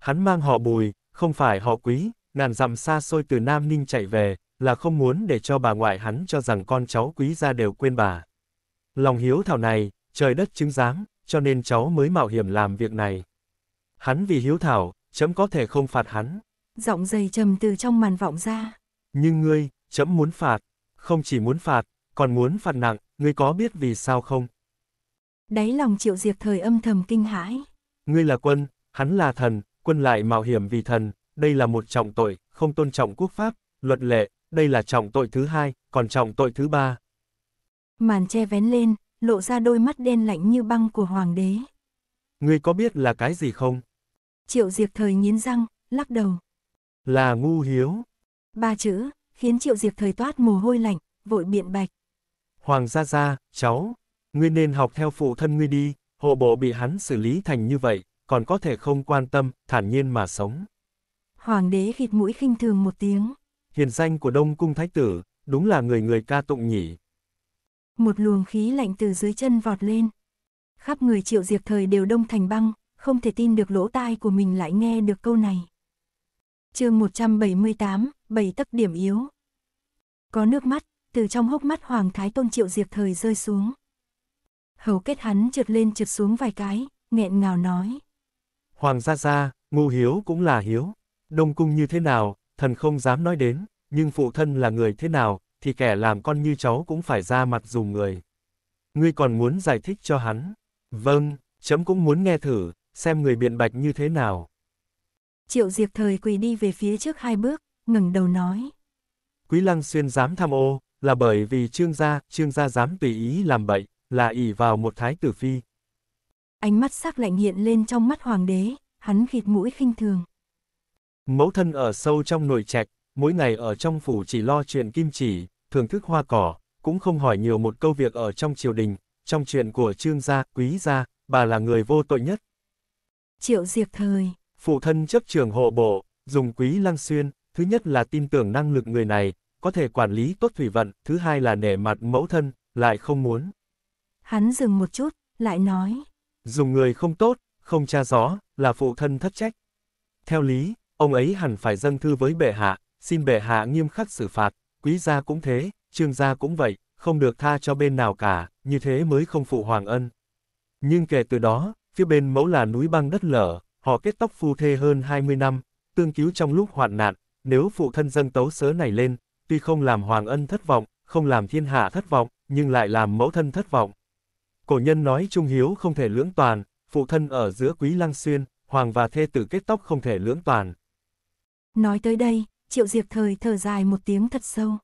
B: Hắn mang họ bùi, không phải họ quý, ngàn dặm xa xôi từ Nam Ninh chạy về, là không muốn để cho bà ngoại hắn cho rằng con cháu quý gia đều quên bà. Lòng hiếu thảo này, trời đất chứng giám, cho nên cháu mới mạo hiểm làm việc này. Hắn vì hiếu thảo, chấm có thể không phạt hắn.
A: Giọng dày trầm từ trong màn vọng ra.
B: Nhưng ngươi, chấm muốn phạt, không chỉ muốn phạt, còn muốn phạt nặng, ngươi có biết vì sao không?
A: Đáy lòng triệu diệp thời âm thầm kinh hãi.
B: Ngươi là quân, hắn là thần, quân lại mạo hiểm vì thần, đây là một trọng tội, không tôn trọng quốc pháp, luật lệ, đây là trọng tội thứ hai, còn trọng tội thứ ba.
A: Màn che vén lên, lộ ra đôi mắt đen lạnh như băng của hoàng đế.
B: Ngươi có biết là cái gì không?
A: Triệu diệt thời nghiến răng, lắc đầu.
B: Là ngu hiếu.
A: Ba chữ, khiến Triệu Diệp thời toát mồ hôi lạnh, vội biện bạch.
B: Hoàng gia gia, cháu, ngươi nên học theo phụ thân ngươi đi, hộ bộ bị hắn xử lý thành như vậy, còn có thể không quan tâm, thản nhiên mà sống.
A: Hoàng đế khịt mũi khinh thường một tiếng.
B: Hiền danh của Đông Cung Thái Tử, đúng là người người ca tụng nhỉ.
A: Một luồng khí lạnh từ dưới chân vọt lên. Khắp người triệu diệp thời đều đông thành băng, không thể tin được lỗ tai của mình lại nghe được câu này. chương 178, bảy tấc điểm yếu. Có nước mắt, từ trong hốc mắt Hoàng Thái Tôn Triệu Diệp Thời rơi xuống. Hầu kết hắn trượt lên trượt xuống vài cái, nghẹn ngào nói.
B: Hoàng gia gia, ngu hiếu cũng là hiếu. Đông cung như thế nào, thần không dám nói đến, nhưng phụ thân là người thế nào, thì kẻ làm con như cháu cũng phải ra mặt dùng người. Ngươi còn muốn giải thích cho hắn. Vâng, chấm cũng muốn nghe thử, xem người biện bạch như thế nào.
A: Triệu Diệp Thời quỳ đi về phía trước hai bước, ngừng đầu nói.
B: Quý Lăng Xuyên dám tham ô, là bởi vì trương gia, trương gia dám tùy ý làm bậy, là ỷ vào một thái tử phi.
A: Ánh mắt sắc lạnh hiện lên trong mắt hoàng đế, hắn khịt mũi khinh thường.
B: Mẫu thân ở sâu trong nội trạch, mỗi ngày ở trong phủ chỉ lo chuyện kim chỉ, thưởng thức hoa cỏ, cũng không hỏi nhiều một câu việc ở trong triều đình, trong chuyện của trương gia, quý gia, bà là người vô tội nhất.
A: Triệu diệt thời.
B: Phụ thân chấp trường hộ bộ, dùng quý lăng xuyên, thứ nhất là tin tưởng năng lực người này, có thể quản lý tốt thủy vận, thứ hai là nể mặt mẫu thân, lại không muốn.
A: Hắn dừng một chút, lại nói.
B: Dùng người không tốt, không tra gió, là phụ thân thất trách. Theo lý, ông ấy hẳn phải dâng thư với bệ hạ, xin bệ hạ nghiêm khắc xử phạt, quý gia cũng thế, trương gia cũng vậy, không được tha cho bên nào cả, như thế mới không phụ hoàng ân. Nhưng kể từ đó, phía bên mẫu là núi băng đất lở, họ kết tóc phu thê hơn 20 năm, tương cứu trong lúc hoạn nạn, nếu phụ thân dâng tấu sớ này lên, tuy không làm Hoàng Ân thất vọng, không làm thiên hạ thất vọng, nhưng lại làm mẫu thân thất vọng. Cổ nhân nói trung hiếu không thể lưỡng toàn, phụ thân ở giữa quý lăng xuyên, hoàng và thê tử kết tóc không thể lưỡng toàn.
A: Nói tới đây, triệu diệp thời thở dài một tiếng thật sâu.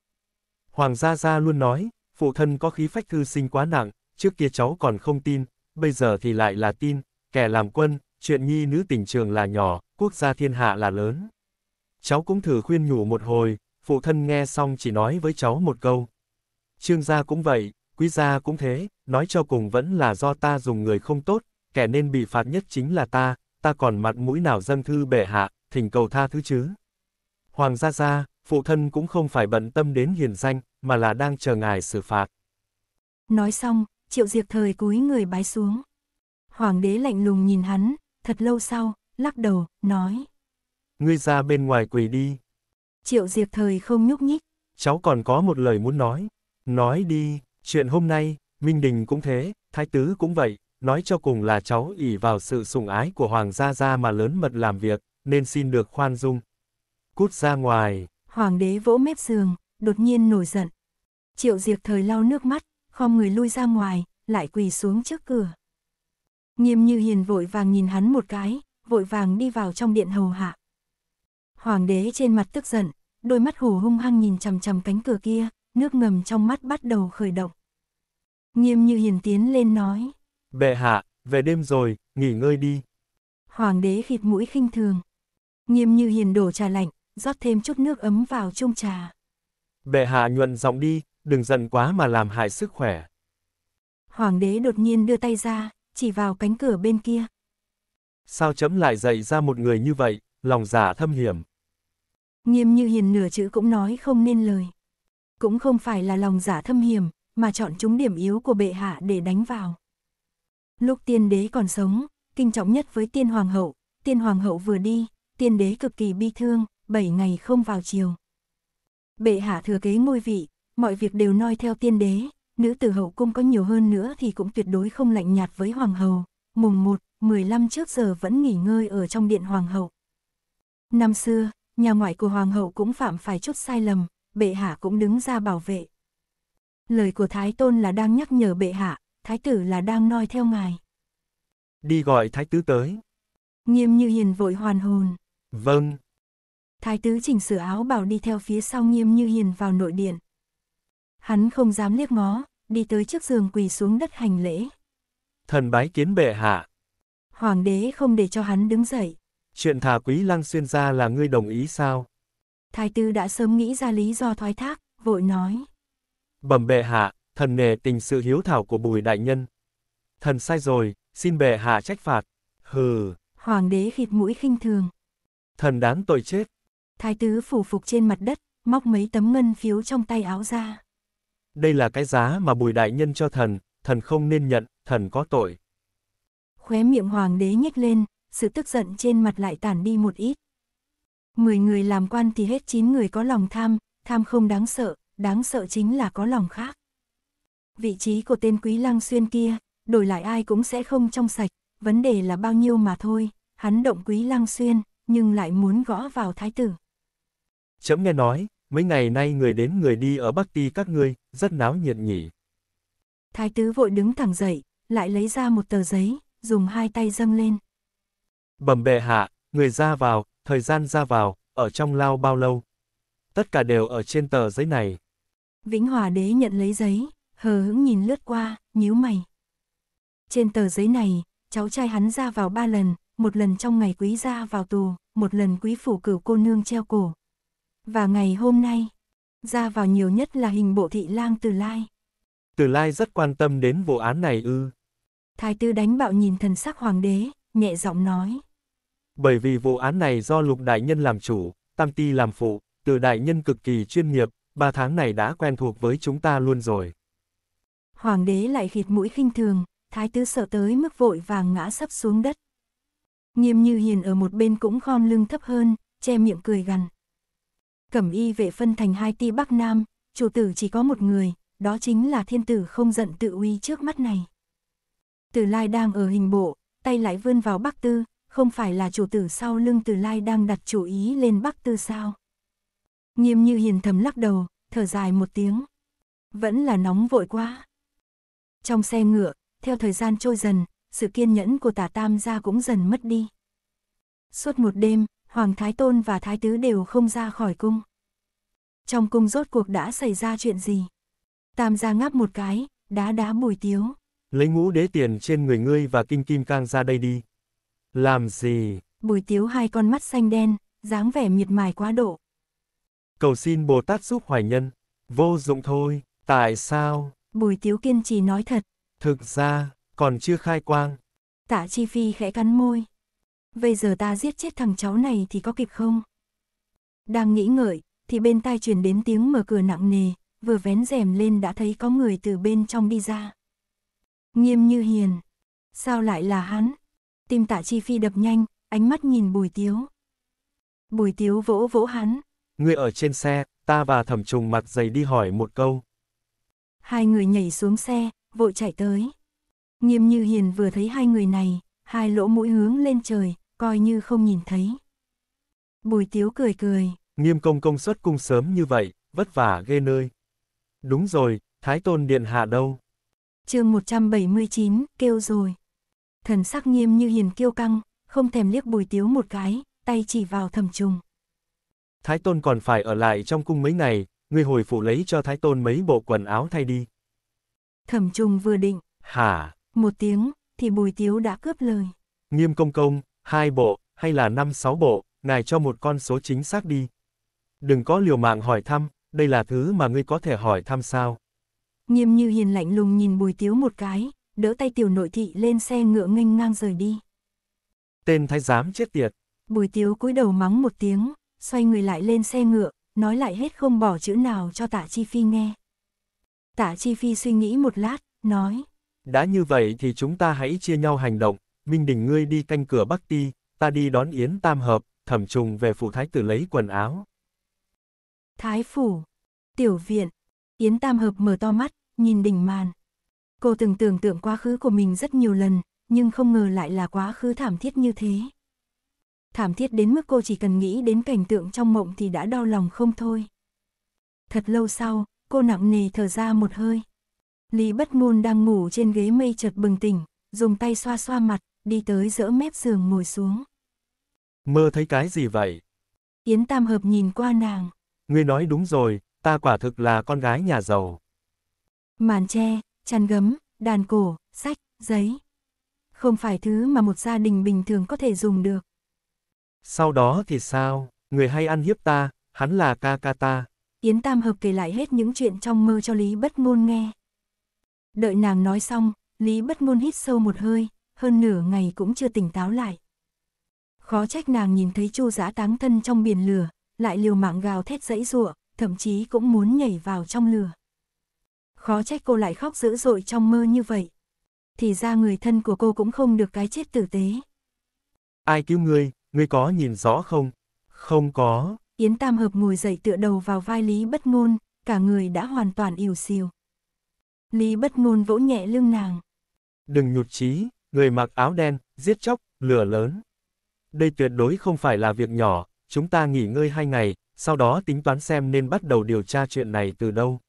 B: Hoàng gia gia luôn nói, phụ thân có khí phách thư sinh quá nặng, trước kia cháu còn không tin, bây giờ thì lại là tin, kẻ làm quân, chuyện nhi nữ tình trường là nhỏ, quốc gia thiên hạ là lớn. Cháu cũng thử khuyên nhủ một hồi, phụ thân nghe xong chỉ nói với cháu một câu. Trương gia cũng vậy, quý gia cũng thế, nói cho cùng vẫn là do ta dùng người không tốt, kẻ nên bị phạt nhất chính là ta, ta còn mặt mũi nào dâng thư bệ hạ, thỉnh cầu tha thứ chứ. Hoàng gia gia, phụ thân cũng không phải bận tâm đến hiền danh, mà là đang chờ ngài xử phạt.
A: Nói xong, triệu diệt thời cúi người bái xuống. Hoàng đế lạnh lùng nhìn hắn, thật lâu sau, lắc đầu, nói.
B: Ngươi ra bên ngoài quỳ đi.
A: Triệu Diệp Thời không nhúc nhích.
B: Cháu còn có một lời muốn nói. Nói đi, chuyện hôm nay, Minh Đình cũng thế, Thái Tứ cũng vậy, nói cho cùng là cháu ỷ vào sự sủng ái của Hoàng gia gia mà lớn mật làm việc, nên xin được khoan dung. Cút ra ngoài.
A: Hoàng đế vỗ mép giường, đột nhiên nổi giận. Triệu Diệp Thời lau nước mắt, khom người lui ra ngoài, lại quỳ xuống trước cửa. Nghiêm Như Hiền vội vàng nhìn hắn một cái, vội vàng đi vào trong điện hầu hạ. Hoàng đế trên mặt tức giận, đôi mắt hù hung hăng nhìn chằm chằm cánh cửa kia, nước ngầm trong mắt bắt đầu khởi động. Nghiêm như hiền tiến lên nói.
B: Bệ hạ, về đêm rồi, nghỉ ngơi đi.
A: Hoàng đế khịt mũi khinh thường. Nghiêm như hiền đổ trà lạnh, rót thêm chút nước ấm vào chung trà.
B: Bệ hạ nhuận giọng đi, đừng giận quá mà làm hại sức khỏe.
A: Hoàng đế đột nhiên đưa tay ra, chỉ vào cánh cửa bên kia.
B: Sao chấm lại dạy ra một người như vậy, lòng giả thâm hiểm.
A: Nghiêm như hiền nửa chữ cũng nói không nên lời. Cũng không phải là lòng giả thâm hiểm, mà chọn chúng điểm yếu của bệ hạ để đánh vào. Lúc tiên đế còn sống, kinh trọng nhất với tiên hoàng hậu, tiên hoàng hậu vừa đi, tiên đế cực kỳ bi thương, 7 ngày không vào chiều. Bệ hạ thừa kế ngôi vị, mọi việc đều noi theo tiên đế, nữ tử hậu cung có nhiều hơn nữa thì cũng tuyệt đối không lạnh nhạt với hoàng hậu Mùng 1, 15 trước giờ vẫn nghỉ ngơi ở trong điện hoàng hậu. Năm xưa, nhà ngoại của hoàng hậu cũng phạm phải chút sai lầm, bệ hạ cũng đứng ra bảo vệ. Lời của Thái Tôn là đang nhắc nhở bệ hạ, Thái tử là đang noi theo ngài.
B: Đi gọi Thái tứ tới.
A: Nghiêm như hiền vội hoàn hồn. Vâng. Thái tứ chỉnh sửa áo bảo đi theo phía sau nghiêm như hiền vào nội điện. Hắn không dám liếc ngó, đi tới trước giường quỳ xuống đất hành lễ.
B: Thần bái kiến bệ hạ.
A: Hoàng đế không để cho hắn đứng dậy,
B: Chuyện thả quý lăng xuyên ra là ngươi đồng ý sao?
A: Thái tư đã sớm nghĩ ra lý do thoái thác, vội nói.
B: Bẩm bệ hạ, thần nề tình sự hiếu thảo của bùi đại nhân. Thần sai rồi, xin bệ hạ trách phạt. Hừ.
A: Hoàng đế khịt mũi khinh thường.
B: Thần đáng tội chết.
A: Thái tứ phủ phục trên mặt đất, móc mấy tấm ngân phiếu trong tay áo ra.
B: Đây là cái giá mà bùi đại nhân cho thần, thần không nên nhận, thần có tội.
A: Khóe miệng hoàng đế nhếch lên, sự tức giận trên mặt lại tản đi một ít. Mười người làm quan thì hết chín người có lòng tham, tham không đáng sợ, đáng sợ chính là có lòng khác. Vị trí của tên quý lăng xuyên kia, đổi lại ai cũng sẽ không trong sạch, vấn đề là bao nhiêu mà thôi, hắn động quý lăng xuyên, nhưng lại muốn gõ vào thái tử.
B: Chấm nghe nói, mấy ngày nay người đến người đi ở Bắc Ti các ngươi, rất náo nhiệt nhỉ.
A: Thái tử vội đứng thẳng dậy, lại lấy ra một tờ giấy, dùng hai tay dâng lên.
B: Bẩm bệ hạ, người ra vào, thời gian ra vào, ở trong lao bao lâu? Tất cả đều ở trên tờ giấy này.
A: Vĩnh Hòa Đế nhận lấy giấy, hờ hững nhìn lướt qua, nhíu mày. Trên tờ giấy này, cháu trai hắn ra vào ba lần, một lần trong ngày quý ra vào tù, một lần quý phủ cửu cô nương treo cổ. Và ngày hôm nay, ra vào nhiều nhất là hình bộ thị lang Từ Lai.
B: Từ Lai rất quan tâm đến vụ án này ư.
A: Thái tư đánh bạo nhìn thần sắc hoàng đế, nhẹ giọng nói.
B: Bởi vì vụ án này do Lục Đại Nhân làm chủ, Tam Ti làm phụ, từ Đại Nhân cực kỳ chuyên nghiệp, ba tháng này đã quen thuộc với chúng ta luôn rồi.
A: Hoàng đế lại khịt mũi khinh thường, thái tử sợ tới mức vội vàng ngã sắp xuống đất. Nghiêm như hiền ở một bên cũng khom lưng thấp hơn, che miệng cười gằn. Cẩm y vệ phân thành hai ti bắc nam, chủ tử chỉ có một người, đó chính là thiên tử không giận tự uy trước mắt này. từ lai đang ở hình bộ, tay lại vươn vào bắc tư, không phải là chủ tử sau lưng từ lai đang đặt chủ ý lên bắc tư sao. Nghiêm như hiền thầm lắc đầu, thở dài một tiếng. Vẫn là nóng vội quá. Trong xe ngựa, theo thời gian trôi dần, sự kiên nhẫn của tả tam gia cũng dần mất đi. Suốt một đêm, Hoàng Thái Tôn và Thái Tứ đều không ra khỏi cung. Trong cung rốt cuộc đã xảy ra chuyện gì? Tam gia ngáp một cái, đá đá bùi tiếu.
B: Lấy ngũ đế tiền trên người ngươi và kinh kim cang ra đây đi. Làm gì?
A: Bùi tiếu hai con mắt xanh đen, dáng vẻ miệt mài quá độ.
B: Cầu xin Bồ Tát giúp hoài nhân. Vô dụng thôi, tại sao?
A: Bùi tiếu kiên trì nói thật.
B: Thực ra, còn chưa khai quang.
A: Tạ Chi Phi khẽ cắn môi. Bây giờ ta giết chết thằng cháu này thì có kịp không? Đang nghĩ ngợi, thì bên tai truyền đến tiếng mở cửa nặng nề, vừa vén rèm lên đã thấy có người từ bên trong đi ra. Nghiêm như hiền. Sao lại là hắn? Tim tạ chi phi đập nhanh, ánh mắt nhìn bùi tiếu. Bùi tiếu vỗ vỗ hắn.
B: Ngươi ở trên xe, ta và thẩm trùng mặt dày đi hỏi một câu.
A: Hai người nhảy xuống xe, vội chạy tới. Nghiêm như hiền vừa thấy hai người này, hai lỗ mũi hướng lên trời, coi như không nhìn thấy. Bùi tiếu cười cười.
B: Nghiêm công công xuất cung sớm như vậy, vất vả ghê nơi. Đúng rồi, Thái Tôn Điện Hạ đâu?
A: mươi 179, kêu rồi thần sắc nghiêm như hiền kiêu căng, không thèm liếc bùi tiếu một cái, tay chỉ vào thầm trùng.
B: Thái tôn còn phải ở lại trong cung mấy ngày, ngươi hồi phụ lấy cho thái tôn mấy bộ quần áo thay đi.
A: Thẩm trùng vừa định. Hả? Một tiếng, thì bùi tiếu đã cướp lời.
B: Nghiêm công công, hai bộ, hay là năm sáu bộ, ngài cho một con số chính xác đi. Đừng có liều mạng hỏi thăm, đây là thứ mà ngươi có thể hỏi thăm sao.
A: Nghiêm như hiền lạnh lùng nhìn bùi tiếu một cái, đỡ tay tiểu nội thị lên xe ngựa nghênh ngang rời đi.
B: Tên thái giám chết tiệt.
A: Bùi tiếu cúi đầu mắng một tiếng, xoay người lại lên xe ngựa, nói lại hết không bỏ chữ nào cho tạ chi phi nghe. Tạ chi phi suy nghĩ một lát, nói.
B: Đã như vậy thì chúng ta hãy chia nhau hành động, Minh Đình ngươi đi canh cửa Bắc Ti, ta đi đón Yến Tam Hợp, thẩm trùng về phủ thái tử lấy quần áo.
A: Thái phủ, tiểu viện, Yến Tam Hợp mở to mắt, nhìn đỉnh màn, Cô từng tưởng tượng quá khứ của mình rất nhiều lần, nhưng không ngờ lại là quá khứ thảm thiết như thế. Thảm thiết đến mức cô chỉ cần nghĩ đến cảnh tượng trong mộng thì đã đau lòng không thôi. Thật lâu sau, cô nặng nề thở ra một hơi. Lý bất ngôn đang ngủ trên ghế mây chợt bừng tỉnh, dùng tay xoa xoa mặt, đi tới giữa mép giường ngồi xuống.
B: Mơ thấy cái gì vậy?
A: Yến Tam Hợp nhìn qua nàng.
B: Ngươi nói đúng rồi, ta quả thực là con gái nhà giàu.
A: Màn tre, chăn gấm, đàn cổ, sách, giấy. Không phải thứ mà một gia đình bình thường có thể dùng được.
B: Sau đó thì sao, người hay ăn hiếp ta, hắn là ca ca ta.
A: Yến Tam Hợp kể lại hết những chuyện trong mơ cho Lý Bất Ngôn nghe. Đợi nàng nói xong, Lý Bất Ngôn hít sâu một hơi, hơn nửa ngày cũng chưa tỉnh táo lại. Khó trách nàng nhìn thấy chu Giá táng thân trong biển lửa, lại liều mạng gào thét dẫy giụa, thậm chí cũng muốn nhảy vào trong lửa khó trách cô lại khóc dữ dội trong mơ như vậy. Thì ra người thân của cô cũng không được cái chết tử tế.
B: Ai cứu ngươi, ngươi có nhìn rõ không? Không có.
A: Yến Tam Hợp ngồi dậy tựa đầu vào vai Lý Bất Ngôn, cả người đã hoàn toàn ỉu xìu. Lý Bất Ngôn vỗ nhẹ lưng nàng.
B: Đừng nhụt chí, người mặc áo đen, giết chóc, lửa lớn. Đây tuyệt đối không phải là việc nhỏ, chúng ta nghỉ ngơi hai ngày, sau đó tính toán xem nên bắt đầu điều tra chuyện này từ đâu.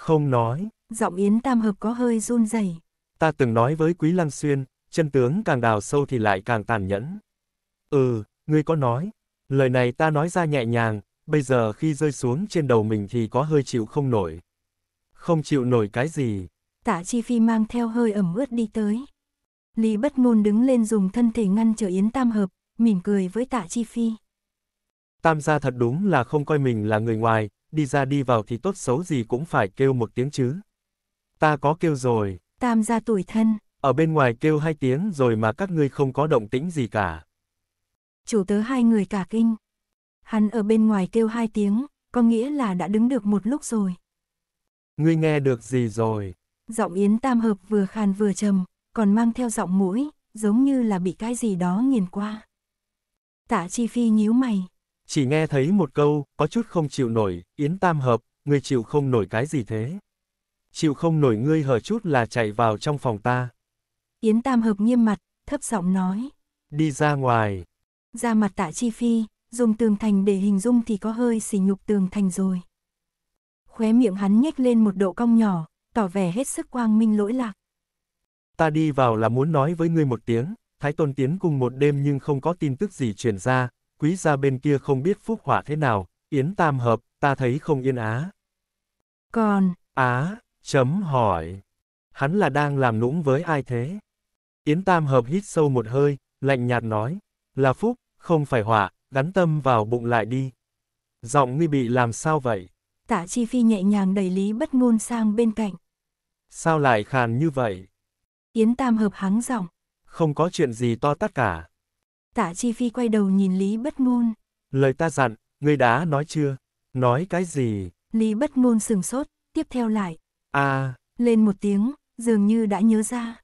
B: Không nói.
A: Giọng Yến Tam Hợp có hơi run rẩy.
B: Ta từng nói với Quý Lăng Xuyên, chân tướng càng đào sâu thì lại càng tàn nhẫn. Ừ, ngươi có nói. Lời này ta nói ra nhẹ nhàng, bây giờ khi rơi xuống trên đầu mình thì có hơi chịu không nổi. Không chịu nổi cái gì.
A: Tạ Chi Phi mang theo hơi ẩm ướt đi tới. Lý bất ngôn đứng lên dùng thân thể ngăn trở Yến Tam Hợp, mỉm cười với Tạ Chi Phi.
B: Tam gia thật đúng là không coi mình là người ngoài, đi ra đi vào thì tốt xấu gì cũng phải kêu một tiếng chứ. Ta có kêu rồi.
A: Tam gia tuổi thân.
B: Ở bên ngoài kêu hai tiếng rồi mà các ngươi không có động tĩnh gì cả.
A: Chủ tớ hai người cả kinh. Hắn ở bên ngoài kêu hai tiếng, có nghĩa là đã đứng được một lúc rồi.
B: Ngươi nghe được gì rồi?
A: Giọng Yến Tam Hợp vừa khàn vừa trầm, còn mang theo giọng mũi, giống như là bị cái gì đó nghiền qua. Tạ Chi Phi nhíu mày.
B: Chỉ nghe thấy một câu, có chút không chịu nổi, Yến Tam Hợp, ngươi chịu không nổi cái gì thế? Chịu không nổi ngươi hở chút là chạy vào trong phòng ta.
A: Yến Tam Hợp nghiêm mặt, thấp giọng nói.
B: Đi ra ngoài.
A: Ra mặt tạ chi phi, dùng tường thành để hình dung thì có hơi xỉ nhục tường thành rồi. Khóe miệng hắn nhếch lên một độ cong nhỏ, tỏ vẻ hết sức quang minh lỗi lạc.
B: Ta đi vào là muốn nói với ngươi một tiếng, Thái Tôn tiến cùng một đêm nhưng không có tin tức gì truyền ra, quý gia bên kia không biết phúc họa thế nào, yến tam hợp, ta thấy không yên á. Còn, á, chấm hỏi, hắn là đang làm nũng với ai thế? Yến tam hợp hít sâu một hơi, lạnh nhạt nói, là phúc, không phải họa, gắn tâm vào bụng lại đi. Giọng ngươi bị làm sao vậy?
A: Tạ Chi Phi nhẹ nhàng đẩy Lý Bất Ngôn sang bên cạnh.
B: Sao lại khàn như vậy?
A: Yến Tam hợp hắng giọng.
B: Không có chuyện gì to tát cả.
A: Tạ Chi Phi quay đầu nhìn Lý Bất Ngôn.
B: Lời ta dặn, ngươi đã nói chưa? Nói cái gì?
A: Lý Bất Ngôn sừng sốt, tiếp theo lại. À. Lên một tiếng, dường như đã nhớ ra.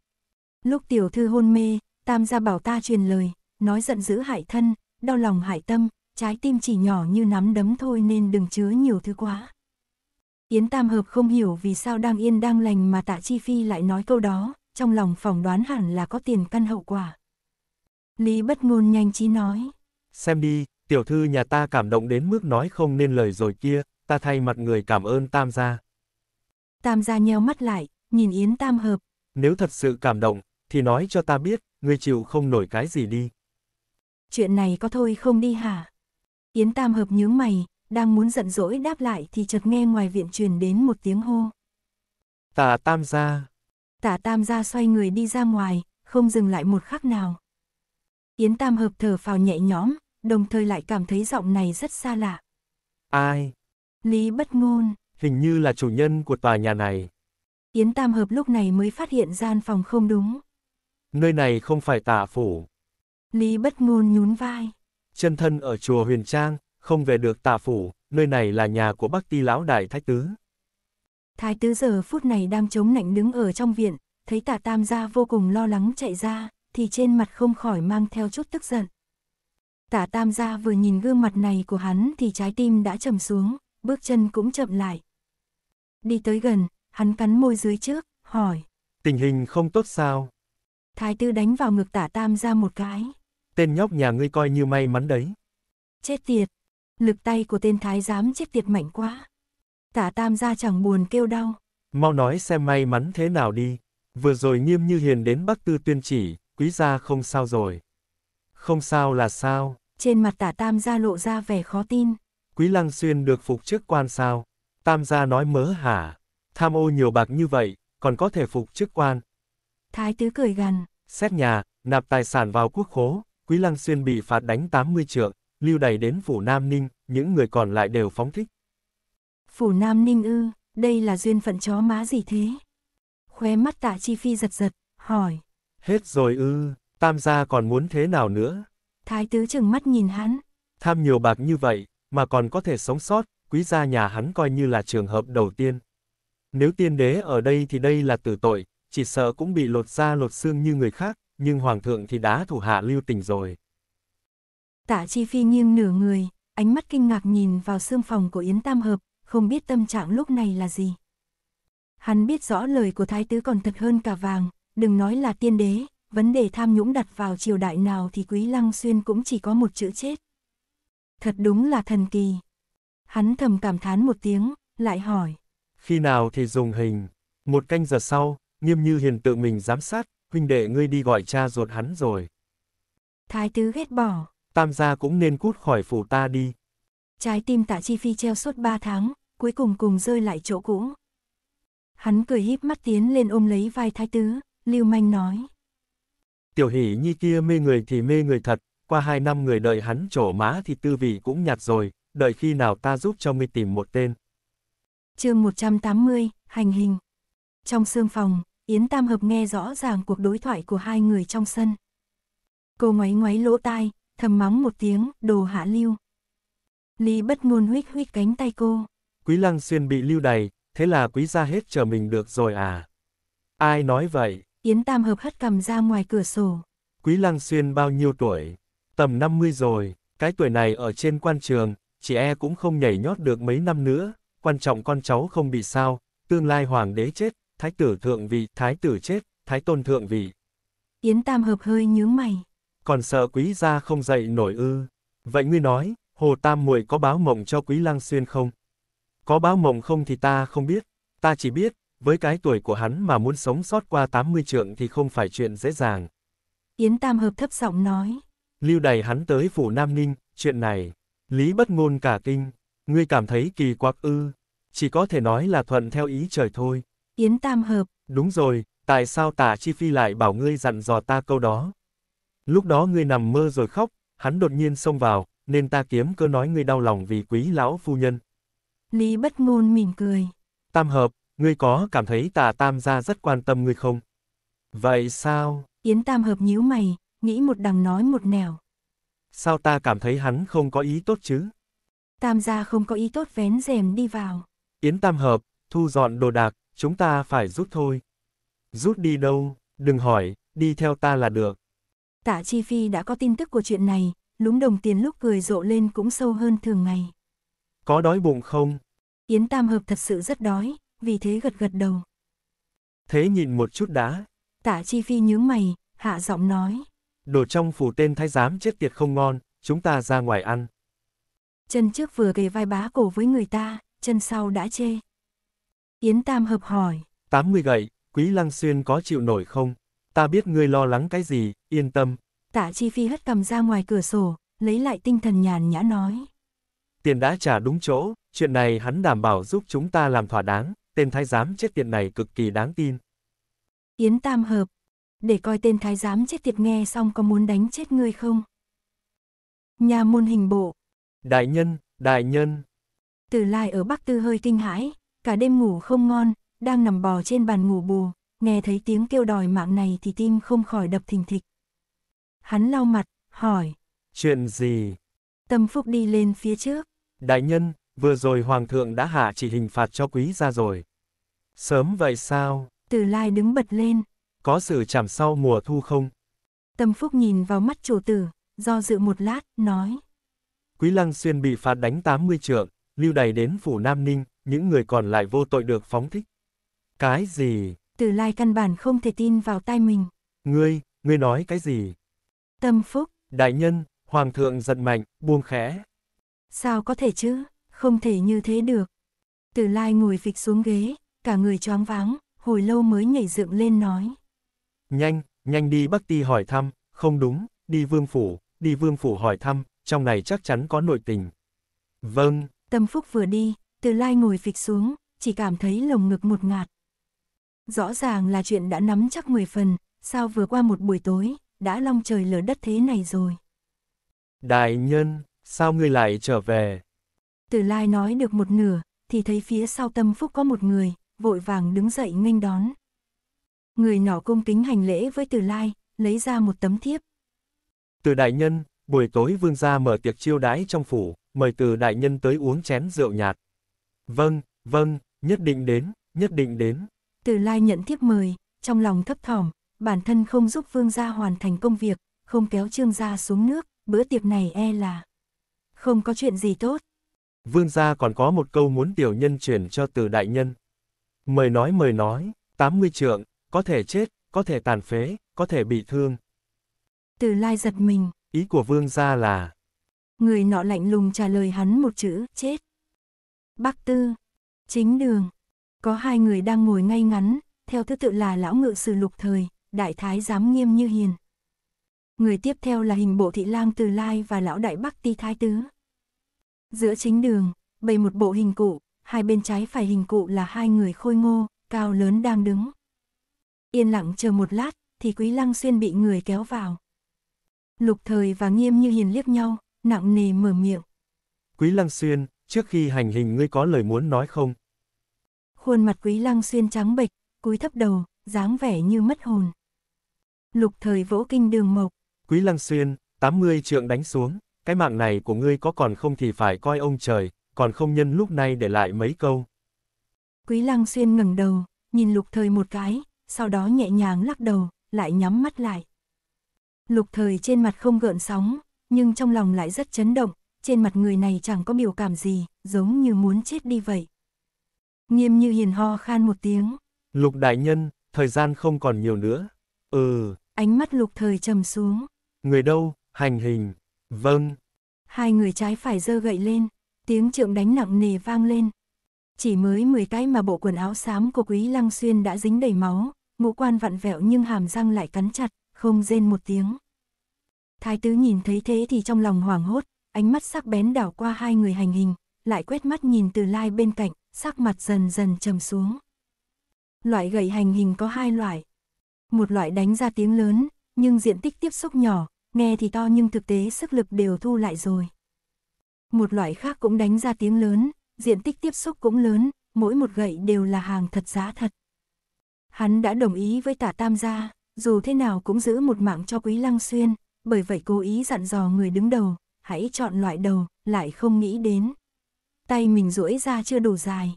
A: Lúc tiểu thư hôn mê, tam gia bảo ta truyền lời, nói giận dữ hại thân, đau lòng hại tâm, trái tim chỉ nhỏ như nắm đấm thôi nên đừng chứa nhiều thứ quá. Yến Tam Hợp không hiểu vì sao đang yên đang lành mà Tạ Chi Phi lại nói câu đó, trong lòng phỏng đoán hẳn là có tiền căn hậu quả. Lý bất ngôn nhanh trí nói.
B: Xem đi, tiểu thư nhà ta cảm động đến mức nói không nên lời rồi kia, ta thay mặt người cảm ơn tam gia.
A: Tam gia nheo mắt lại, nhìn Yến Tam Hợp.
B: Nếu thật sự cảm động, thì nói cho ta biết, ngươi chịu không nổi cái gì đi.
A: Chuyện này có thôi không đi hả? Yến Tam Hợp nhướng mày, đang muốn giận dỗi đáp lại thì chợt nghe ngoài viện truyền đến một tiếng hô.
B: Tả Tam gia.
A: Tả Tam gia xoay người đi ra ngoài, không dừng lại một khắc nào. Yến Tam Hợp thở phào nhẹ nhõm, đồng thời lại cảm thấy giọng này rất xa lạ. Ai? Lý bất ngôn.
B: Hình như là chủ nhân của tòa nhà này.
A: Yến Tam Hợp lúc này mới phát hiện gian phòng không đúng.
B: Nơi này không phải tả phủ.
A: Lý bất ngôn nhún vai.
B: Chân thân ở chùa Huyền Trang, không về được tả phủ, nơi này là nhà của bác ti lão đại thái tứ.
A: Thái tứ giờ phút này đang chống nạnh đứng ở trong viện, thấy tả tam gia vô cùng lo lắng chạy ra thì trên mặt không khỏi mang theo chút tức giận. Tả tam gia vừa nhìn gương mặt này của hắn thì trái tim đã trầm xuống, bước chân cũng chậm lại. Đi tới gần, hắn cắn môi dưới trước, hỏi.
B: Tình hình không tốt sao?
A: Thái tư đánh vào ngực tả tam gia một cái.
B: Tên nhóc nhà ngươi coi như may mắn đấy.
A: Chết tiệt. Lực tay của tên thái giám chết tiệt mạnh quá. Tả tam gia chẳng buồn kêu đau.
B: Mau nói xem may mắn thế nào đi. Vừa rồi nghiêm như hiền đến Bắc Tư tuyên chỉ, quý gia không sao rồi. Không sao là sao?
A: Trên mặt tả tam gia lộ ra vẻ khó tin.
B: Quý lăng xuyên được phục chức quan sao? Tam gia nói mớ hả? Tham ô nhiều bạc như vậy, còn có thể phục chức quan.
A: Thái tứ cười gằn.
B: Xét nhà, nạp tài sản vào quốc khố, Quý Lăng Xuyên bị phạt đánh 80 trượng, lưu đầy đến phủ Nam Ninh, những người còn lại đều phóng thích.
A: Phủ Nam Ninh ư, đây là duyên phận chó má gì thế? Khóe mắt tạ chi phi giật giật, hỏi.
B: Hết rồi ư, tam gia còn muốn thế nào nữa?
A: Thái tứ chừng mắt nhìn hắn.
B: Tham nhiều bạc như vậy, mà còn có thể sống sót, quý gia nhà hắn coi như là trường hợp đầu tiên. Nếu tiên đế ở đây thì đây là tử tội, chỉ sợ cũng bị lột da lột xương như người khác, nhưng hoàng thượng thì đã thủ hạ lưu tình rồi.
A: Tả Chi Phi nghiêng nửa người, ánh mắt kinh ngạc nhìn vào xương phòng của Yến Tam Hợp, không biết tâm trạng lúc này là gì. Hắn biết rõ lời của thái tứ còn thật hơn cả vàng, Đừng nói là tiên đế, vấn đề tham nhũng đặt vào triều đại nào thì Quý Lăng Xuyên cũng chỉ có một chữ chết. Thật đúng là thần kỳ. Hắn thầm cảm thán một tiếng, lại hỏi.
B: Khi nào thì dùng hình? Một canh giờ sau, nghiêm như hiền tự mình giám sát, huynh đệ ngươi đi gọi cha ruột hắn rồi.
A: Thái tứ ghét bỏ.
B: Tam gia cũng nên cút khỏi phủ ta đi.
A: Trái tim tạ chi phi treo suốt ba tháng, cuối cùng cùng rơi lại chỗ cũ. Hắn cười híp mắt tiến lên ôm lấy vai thái tứ, Lưu Manh nói.
B: Tiểu hỷ nhi kia mê người thì mê người thật, qua hai năm người đợi hắn trổ má thì tư vị cũng nhạt rồi, đợi khi nào ta giúp cho ngươi tìm một tên.
A: chương 180, Hành hình. Trong xương phòng, Yến Tam Hợp nghe rõ ràng cuộc đối thoại của hai người trong sân. Cô ngoáy ngoáy lỗ tai, thầm mắng một tiếng, đồ hạ lưu. Lý bất ngôn huyết huyết cánh tay cô.
B: Quý lăng xuyên bị lưu đầy, thế là quý gia hết chờ mình được rồi à? Ai nói vậy?
A: Yến Tam Hợp hất cầm ra ngoài cửa sổ.
B: Quý Lăng Xuyên bao nhiêu tuổi? Tầm 50 rồi, cái tuổi này ở trên quan trường, chị e cũng không nhảy nhót được mấy năm nữa, quan trọng con cháu không bị sao, tương lai hoàng đế chết, thái tử thượng vị, thái tử chết, thái tôn thượng vị.
A: Yến Tam Hợp hơi nhướng mày.
B: Còn sợ quý gia không dậy nổi ư. Vậy ngươi nói, Hồ Tam muội có báo mộng cho quý Lăng Xuyên không? Có báo mộng không thì ta không biết, ta chỉ biết, với cái tuổi của hắn mà muốn sống sót qua 80 trượng thì không phải chuyện dễ dàng.
A: Yến Tam Hợp thấp giọng nói.
B: Lưu đầy hắn tới phủ Nam Ninh, chuyện này, Lý bất ngôn cả kinh, ngươi cảm thấy kỳ quặc ư, chỉ có thể nói là thuận theo ý trời thôi.
A: Yến Tam Hợp.
B: Đúng rồi, tại sao tả Chi Phi lại bảo ngươi dặn dò ta câu đó? Lúc đó ngươi nằm mơ rồi khóc, hắn đột nhiên xông vào, nên ta kiếm cơ nói ngươi đau lòng vì quý lão phu nhân.
A: Lý bất ngôn mỉm cười.
B: Tam Hợp, ngươi có cảm thấy tà tam gia rất quan tâm ngươi không? Vậy sao?
A: Yến tam hợp nhíu mày, nghĩ một đằng nói một nẻo.
B: Sao ta cảm thấy hắn không có ý tốt chứ?
A: Tam gia không có ý tốt vén rèm đi vào.
B: Yến tam hợp, thu dọn đồ đạc, chúng ta phải rút thôi. Rút đi đâu, đừng hỏi, đi theo ta là được.
A: Tạ Chi Phi đã có tin tức của chuyện này, lúng đồng tiền lúc cười rộ lên cũng sâu hơn thường ngày.
B: Có đói bụng không?
A: Yến Tam Hợp thật sự rất đói, vì thế gật gật đầu.
B: Thế nhìn một chút đã.
A: Tạ Chi Phi nhướng mày, hạ giọng nói.
B: Đồ trong phủ tên thái giám chết tiệt không ngon, chúng ta ra ngoài ăn.
A: Chân trước vừa kề vai bá cổ với người ta, chân sau đã chê. Yến Tam hợp hỏi.
B: tám mươi gậy, Quý Lăng Xuyên có chịu nổi không? Ta biết ngươi lo lắng cái gì, yên tâm.
A: Tạ Chi Phi hất cầm ra ngoài cửa sổ, lấy lại tinh thần nhàn nhã nói.
B: Tiền đã trả đúng chỗ, chuyện này hắn đảm bảo giúp chúng ta làm thỏa đáng tên thái giám chết tiệt này cực kỳ đáng tin.
A: Yến Tam Hợp, để coi tên thái giám chết tiệt nghe xong có muốn đánh chết ngươi không? Nhà môn hình bộ.
B: Đại nhân, đại nhân.
A: Từ lai ở Bắc Tư hơi kinh hãi, cả đêm ngủ không ngon, đang nằm bò trên bàn ngủ bù, nghe thấy tiếng kêu đòi mạng này thì tim không khỏi đập thình thịch. Hắn lau mặt, hỏi.
B: Chuyện gì?
A: Tâm Phúc đi lên phía trước.
B: Đại nhân, vừa rồi Hoàng thượng đã hạ chỉ hình phạt cho quý gia rồi. Sớm vậy sao?
A: Từ lai đứng bật lên.
B: Có sự chảm sau mùa thu không?
A: Tâm Phúc nhìn vào mắt chủ tử, do dự một lát, nói.
B: Quý Lăng Xuyên bị phạt đánh 80 trượng, lưu đày đến phủ Nam Ninh, những người còn lại vô tội được phóng thích. Cái gì?
A: Từ lai căn bản không thể tin vào tai mình.
B: Ngươi, ngươi nói cái gì? Tâm Phúc. Đại nhân, Hoàng thượng giận mạnh, buông khẽ.
A: Sao có thể chứ? không thể như thế được. Từ lai ngồi phịch xuống ghế, cả người choáng váng, hồi lâu mới nhảy dựng lên nói.
B: Nhanh, nhanh đi Bắc Ti hỏi thăm, không đúng, đi Vương Phủ, đi Vương Phủ hỏi thăm, trong này chắc chắn có nội tình. Vâng.
A: Tâm Phúc vừa đi, từ lai ngồi phịch xuống, chỉ cảm thấy lồng ngực một ngạt. Rõ ràng là chuyện đã nắm chắc 10 phần, sao vừa qua một buổi tối, đã long trời lở đất thế này rồi.
B: Đại nhân, sao ngươi lại trở về?
A: Từ lai nói được một nửa, thì thấy phía sau tâm phúc có một người, vội vàng đứng dậy nghênh đón. Người nọ cung kính hành lễ với từ lai, lấy ra một tấm thiếp.
B: Từ đại nhân, buổi tối vương gia mở tiệc chiêu đãi trong phủ, mời từ đại nhân tới uống chén rượu nhạt. Vâng, vâng, nhất định đến, nhất định đến.
A: Từ lai nhận thiếp mời, trong lòng thấp thỏm, bản thân không giúp vương gia hoàn thành công việc, không kéo trương gia xuống nước, bữa tiệc này e là không có chuyện gì tốt.
B: Vương gia còn có một câu muốn tiểu nhân chuyển cho từ đại nhân. Mời nói mời nói, 80 trượng, có thể chết, có thể tàn phế, có thể bị thương.
A: Từ lai giật mình.
B: Ý của vương gia là...
A: Người nọ lạnh lùng trả lời hắn một chữ, chết. Bác Tư, chính đường, có hai người đang ngồi ngay ngắn, theo thứ tự là lão ngự sử lục thời, đại thái giám nghiêm như hiền. Người tiếp theo là hình bộ thị lang Từ Lai và lão đại Bắc Ti Thái Tứ. Giữa chính đường, bày một bộ hình cụ, hai bên trái phải hình cụ là hai người khôi ngô, cao lớn đang đứng. Yên lặng chờ một lát, thì Quý Lăng Xuyên bị người kéo vào. Lục Thời và Nghiêm Như Hiền liếc nhau, nặng nề mở miệng.
B: Quý Lăng Xuyên, trước khi hành hình ngươi có lời muốn nói không?
A: Khuôn mặt Quý Lăng Xuyên trắng bệch, cúi thấp đầu, dáng vẻ như mất hồn. Lục Thời vỗ kinh đường mộc.
B: Quý Lăng Xuyên, 80 trượng đánh xuống cái mạng này của ngươi có còn không thì phải coi ông trời, còn không nhân lúc này để lại mấy câu.
A: Quý Lăng Xuyên ngẩng đầu, nhìn Lục Thời một cái, sau đó nhẹ nhàng lắc đầu, lại nhắm mắt lại. Lục Thời trên mặt không gợn sóng, nhưng trong lòng lại rất chấn động, trên mặt người này chẳng có biểu cảm gì, giống như muốn chết đi vậy. Nghiêm như hiền ho khan một tiếng.
B: Lục đại nhân, thời gian không còn nhiều nữa. Ừ.
A: Ánh mắt lục thời trầm xuống.
B: Người đâu, hành hình. Vâng.
A: Hai người trái phải giơ gậy lên, tiếng trượng đánh nặng nề vang lên. Chỉ mới 10 cái mà bộ quần áo xám của Quý Lăng Xuyên đã dính đầy máu, ngũ quan vặn vẹo nhưng hàm răng lại cắn chặt, không rên một tiếng. Thái tứ nhìn thấy thế thì trong lòng hoảng hốt, ánh mắt sắc bén đảo qua hai người hành hình, lại quét mắt nhìn từ lai bên cạnh, sắc mặt dần dần trầm xuống. Loại gậy hành hình có hai loại. Một loại đánh ra tiếng lớn, nhưng diện tích tiếp xúc nhỏ, nghe thì to nhưng thực tế sức lực đều thu lại rồi. Một loại khác cũng đánh ra tiếng lớn, diện tích tiếp xúc cũng lớn, mỗi một gậy đều là hàng thật giá thật. Hắn đã đồng ý với tả tam gia, dù thế nào cũng giữ một mạng cho quý lăng xuyên, bởi vậy cố ý dặn dò người đứng đầu, hãy chọn loại đầu, lại không nghĩ đến. Tay mình duỗi ra chưa đủ dài.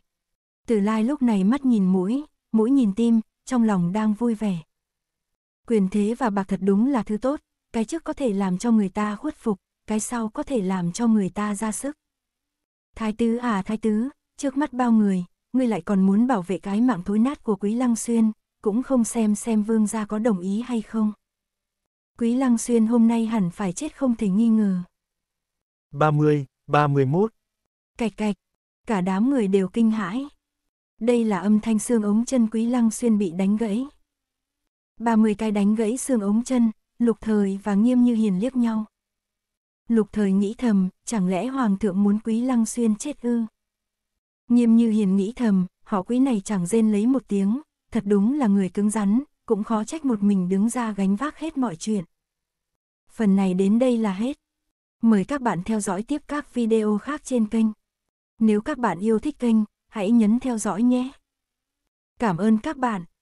A: Từ lai lúc này mắt nhìn mũi, mũi nhìn tim, trong lòng đang vui vẻ. Quyền thế và bạc thật đúng là thứ tốt, cái trước có thể làm cho người ta khuất phục, cái sau có thể làm cho người ta ra sức. Thái tứ à thái tứ, trước mắt bao người, ngươi lại còn muốn bảo vệ cái mạng thối nát của Quý Lăng Xuyên, cũng không xem xem vương gia có đồng ý hay không. Quý Lăng Xuyên hôm nay hẳn phải chết không thể nghi ngờ.
B: 30, 31.
A: Cạch cạch, cả đám người đều kinh hãi. Đây là âm thanh xương ống chân Quý Lăng Xuyên bị đánh gãy. 30 cái đánh gãy xương ống chân, Lục Thời và Nghiêm Như Hiền liếc nhau. Lục Thời nghĩ thầm, chẳng lẽ Hoàng thượng muốn Quý Lăng Xuyên chết ư? Nghiêm Như Hiền nghĩ thầm, họ Quý này chẳng rên lấy một tiếng, thật đúng là người cứng rắn, cũng khó trách một mình đứng ra gánh vác hết mọi chuyện. Phần này đến đây là hết. Mời các bạn theo dõi tiếp các video khác trên kênh. Nếu các bạn yêu thích kênh, hãy nhấn theo dõi nhé. Cảm ơn các bạn.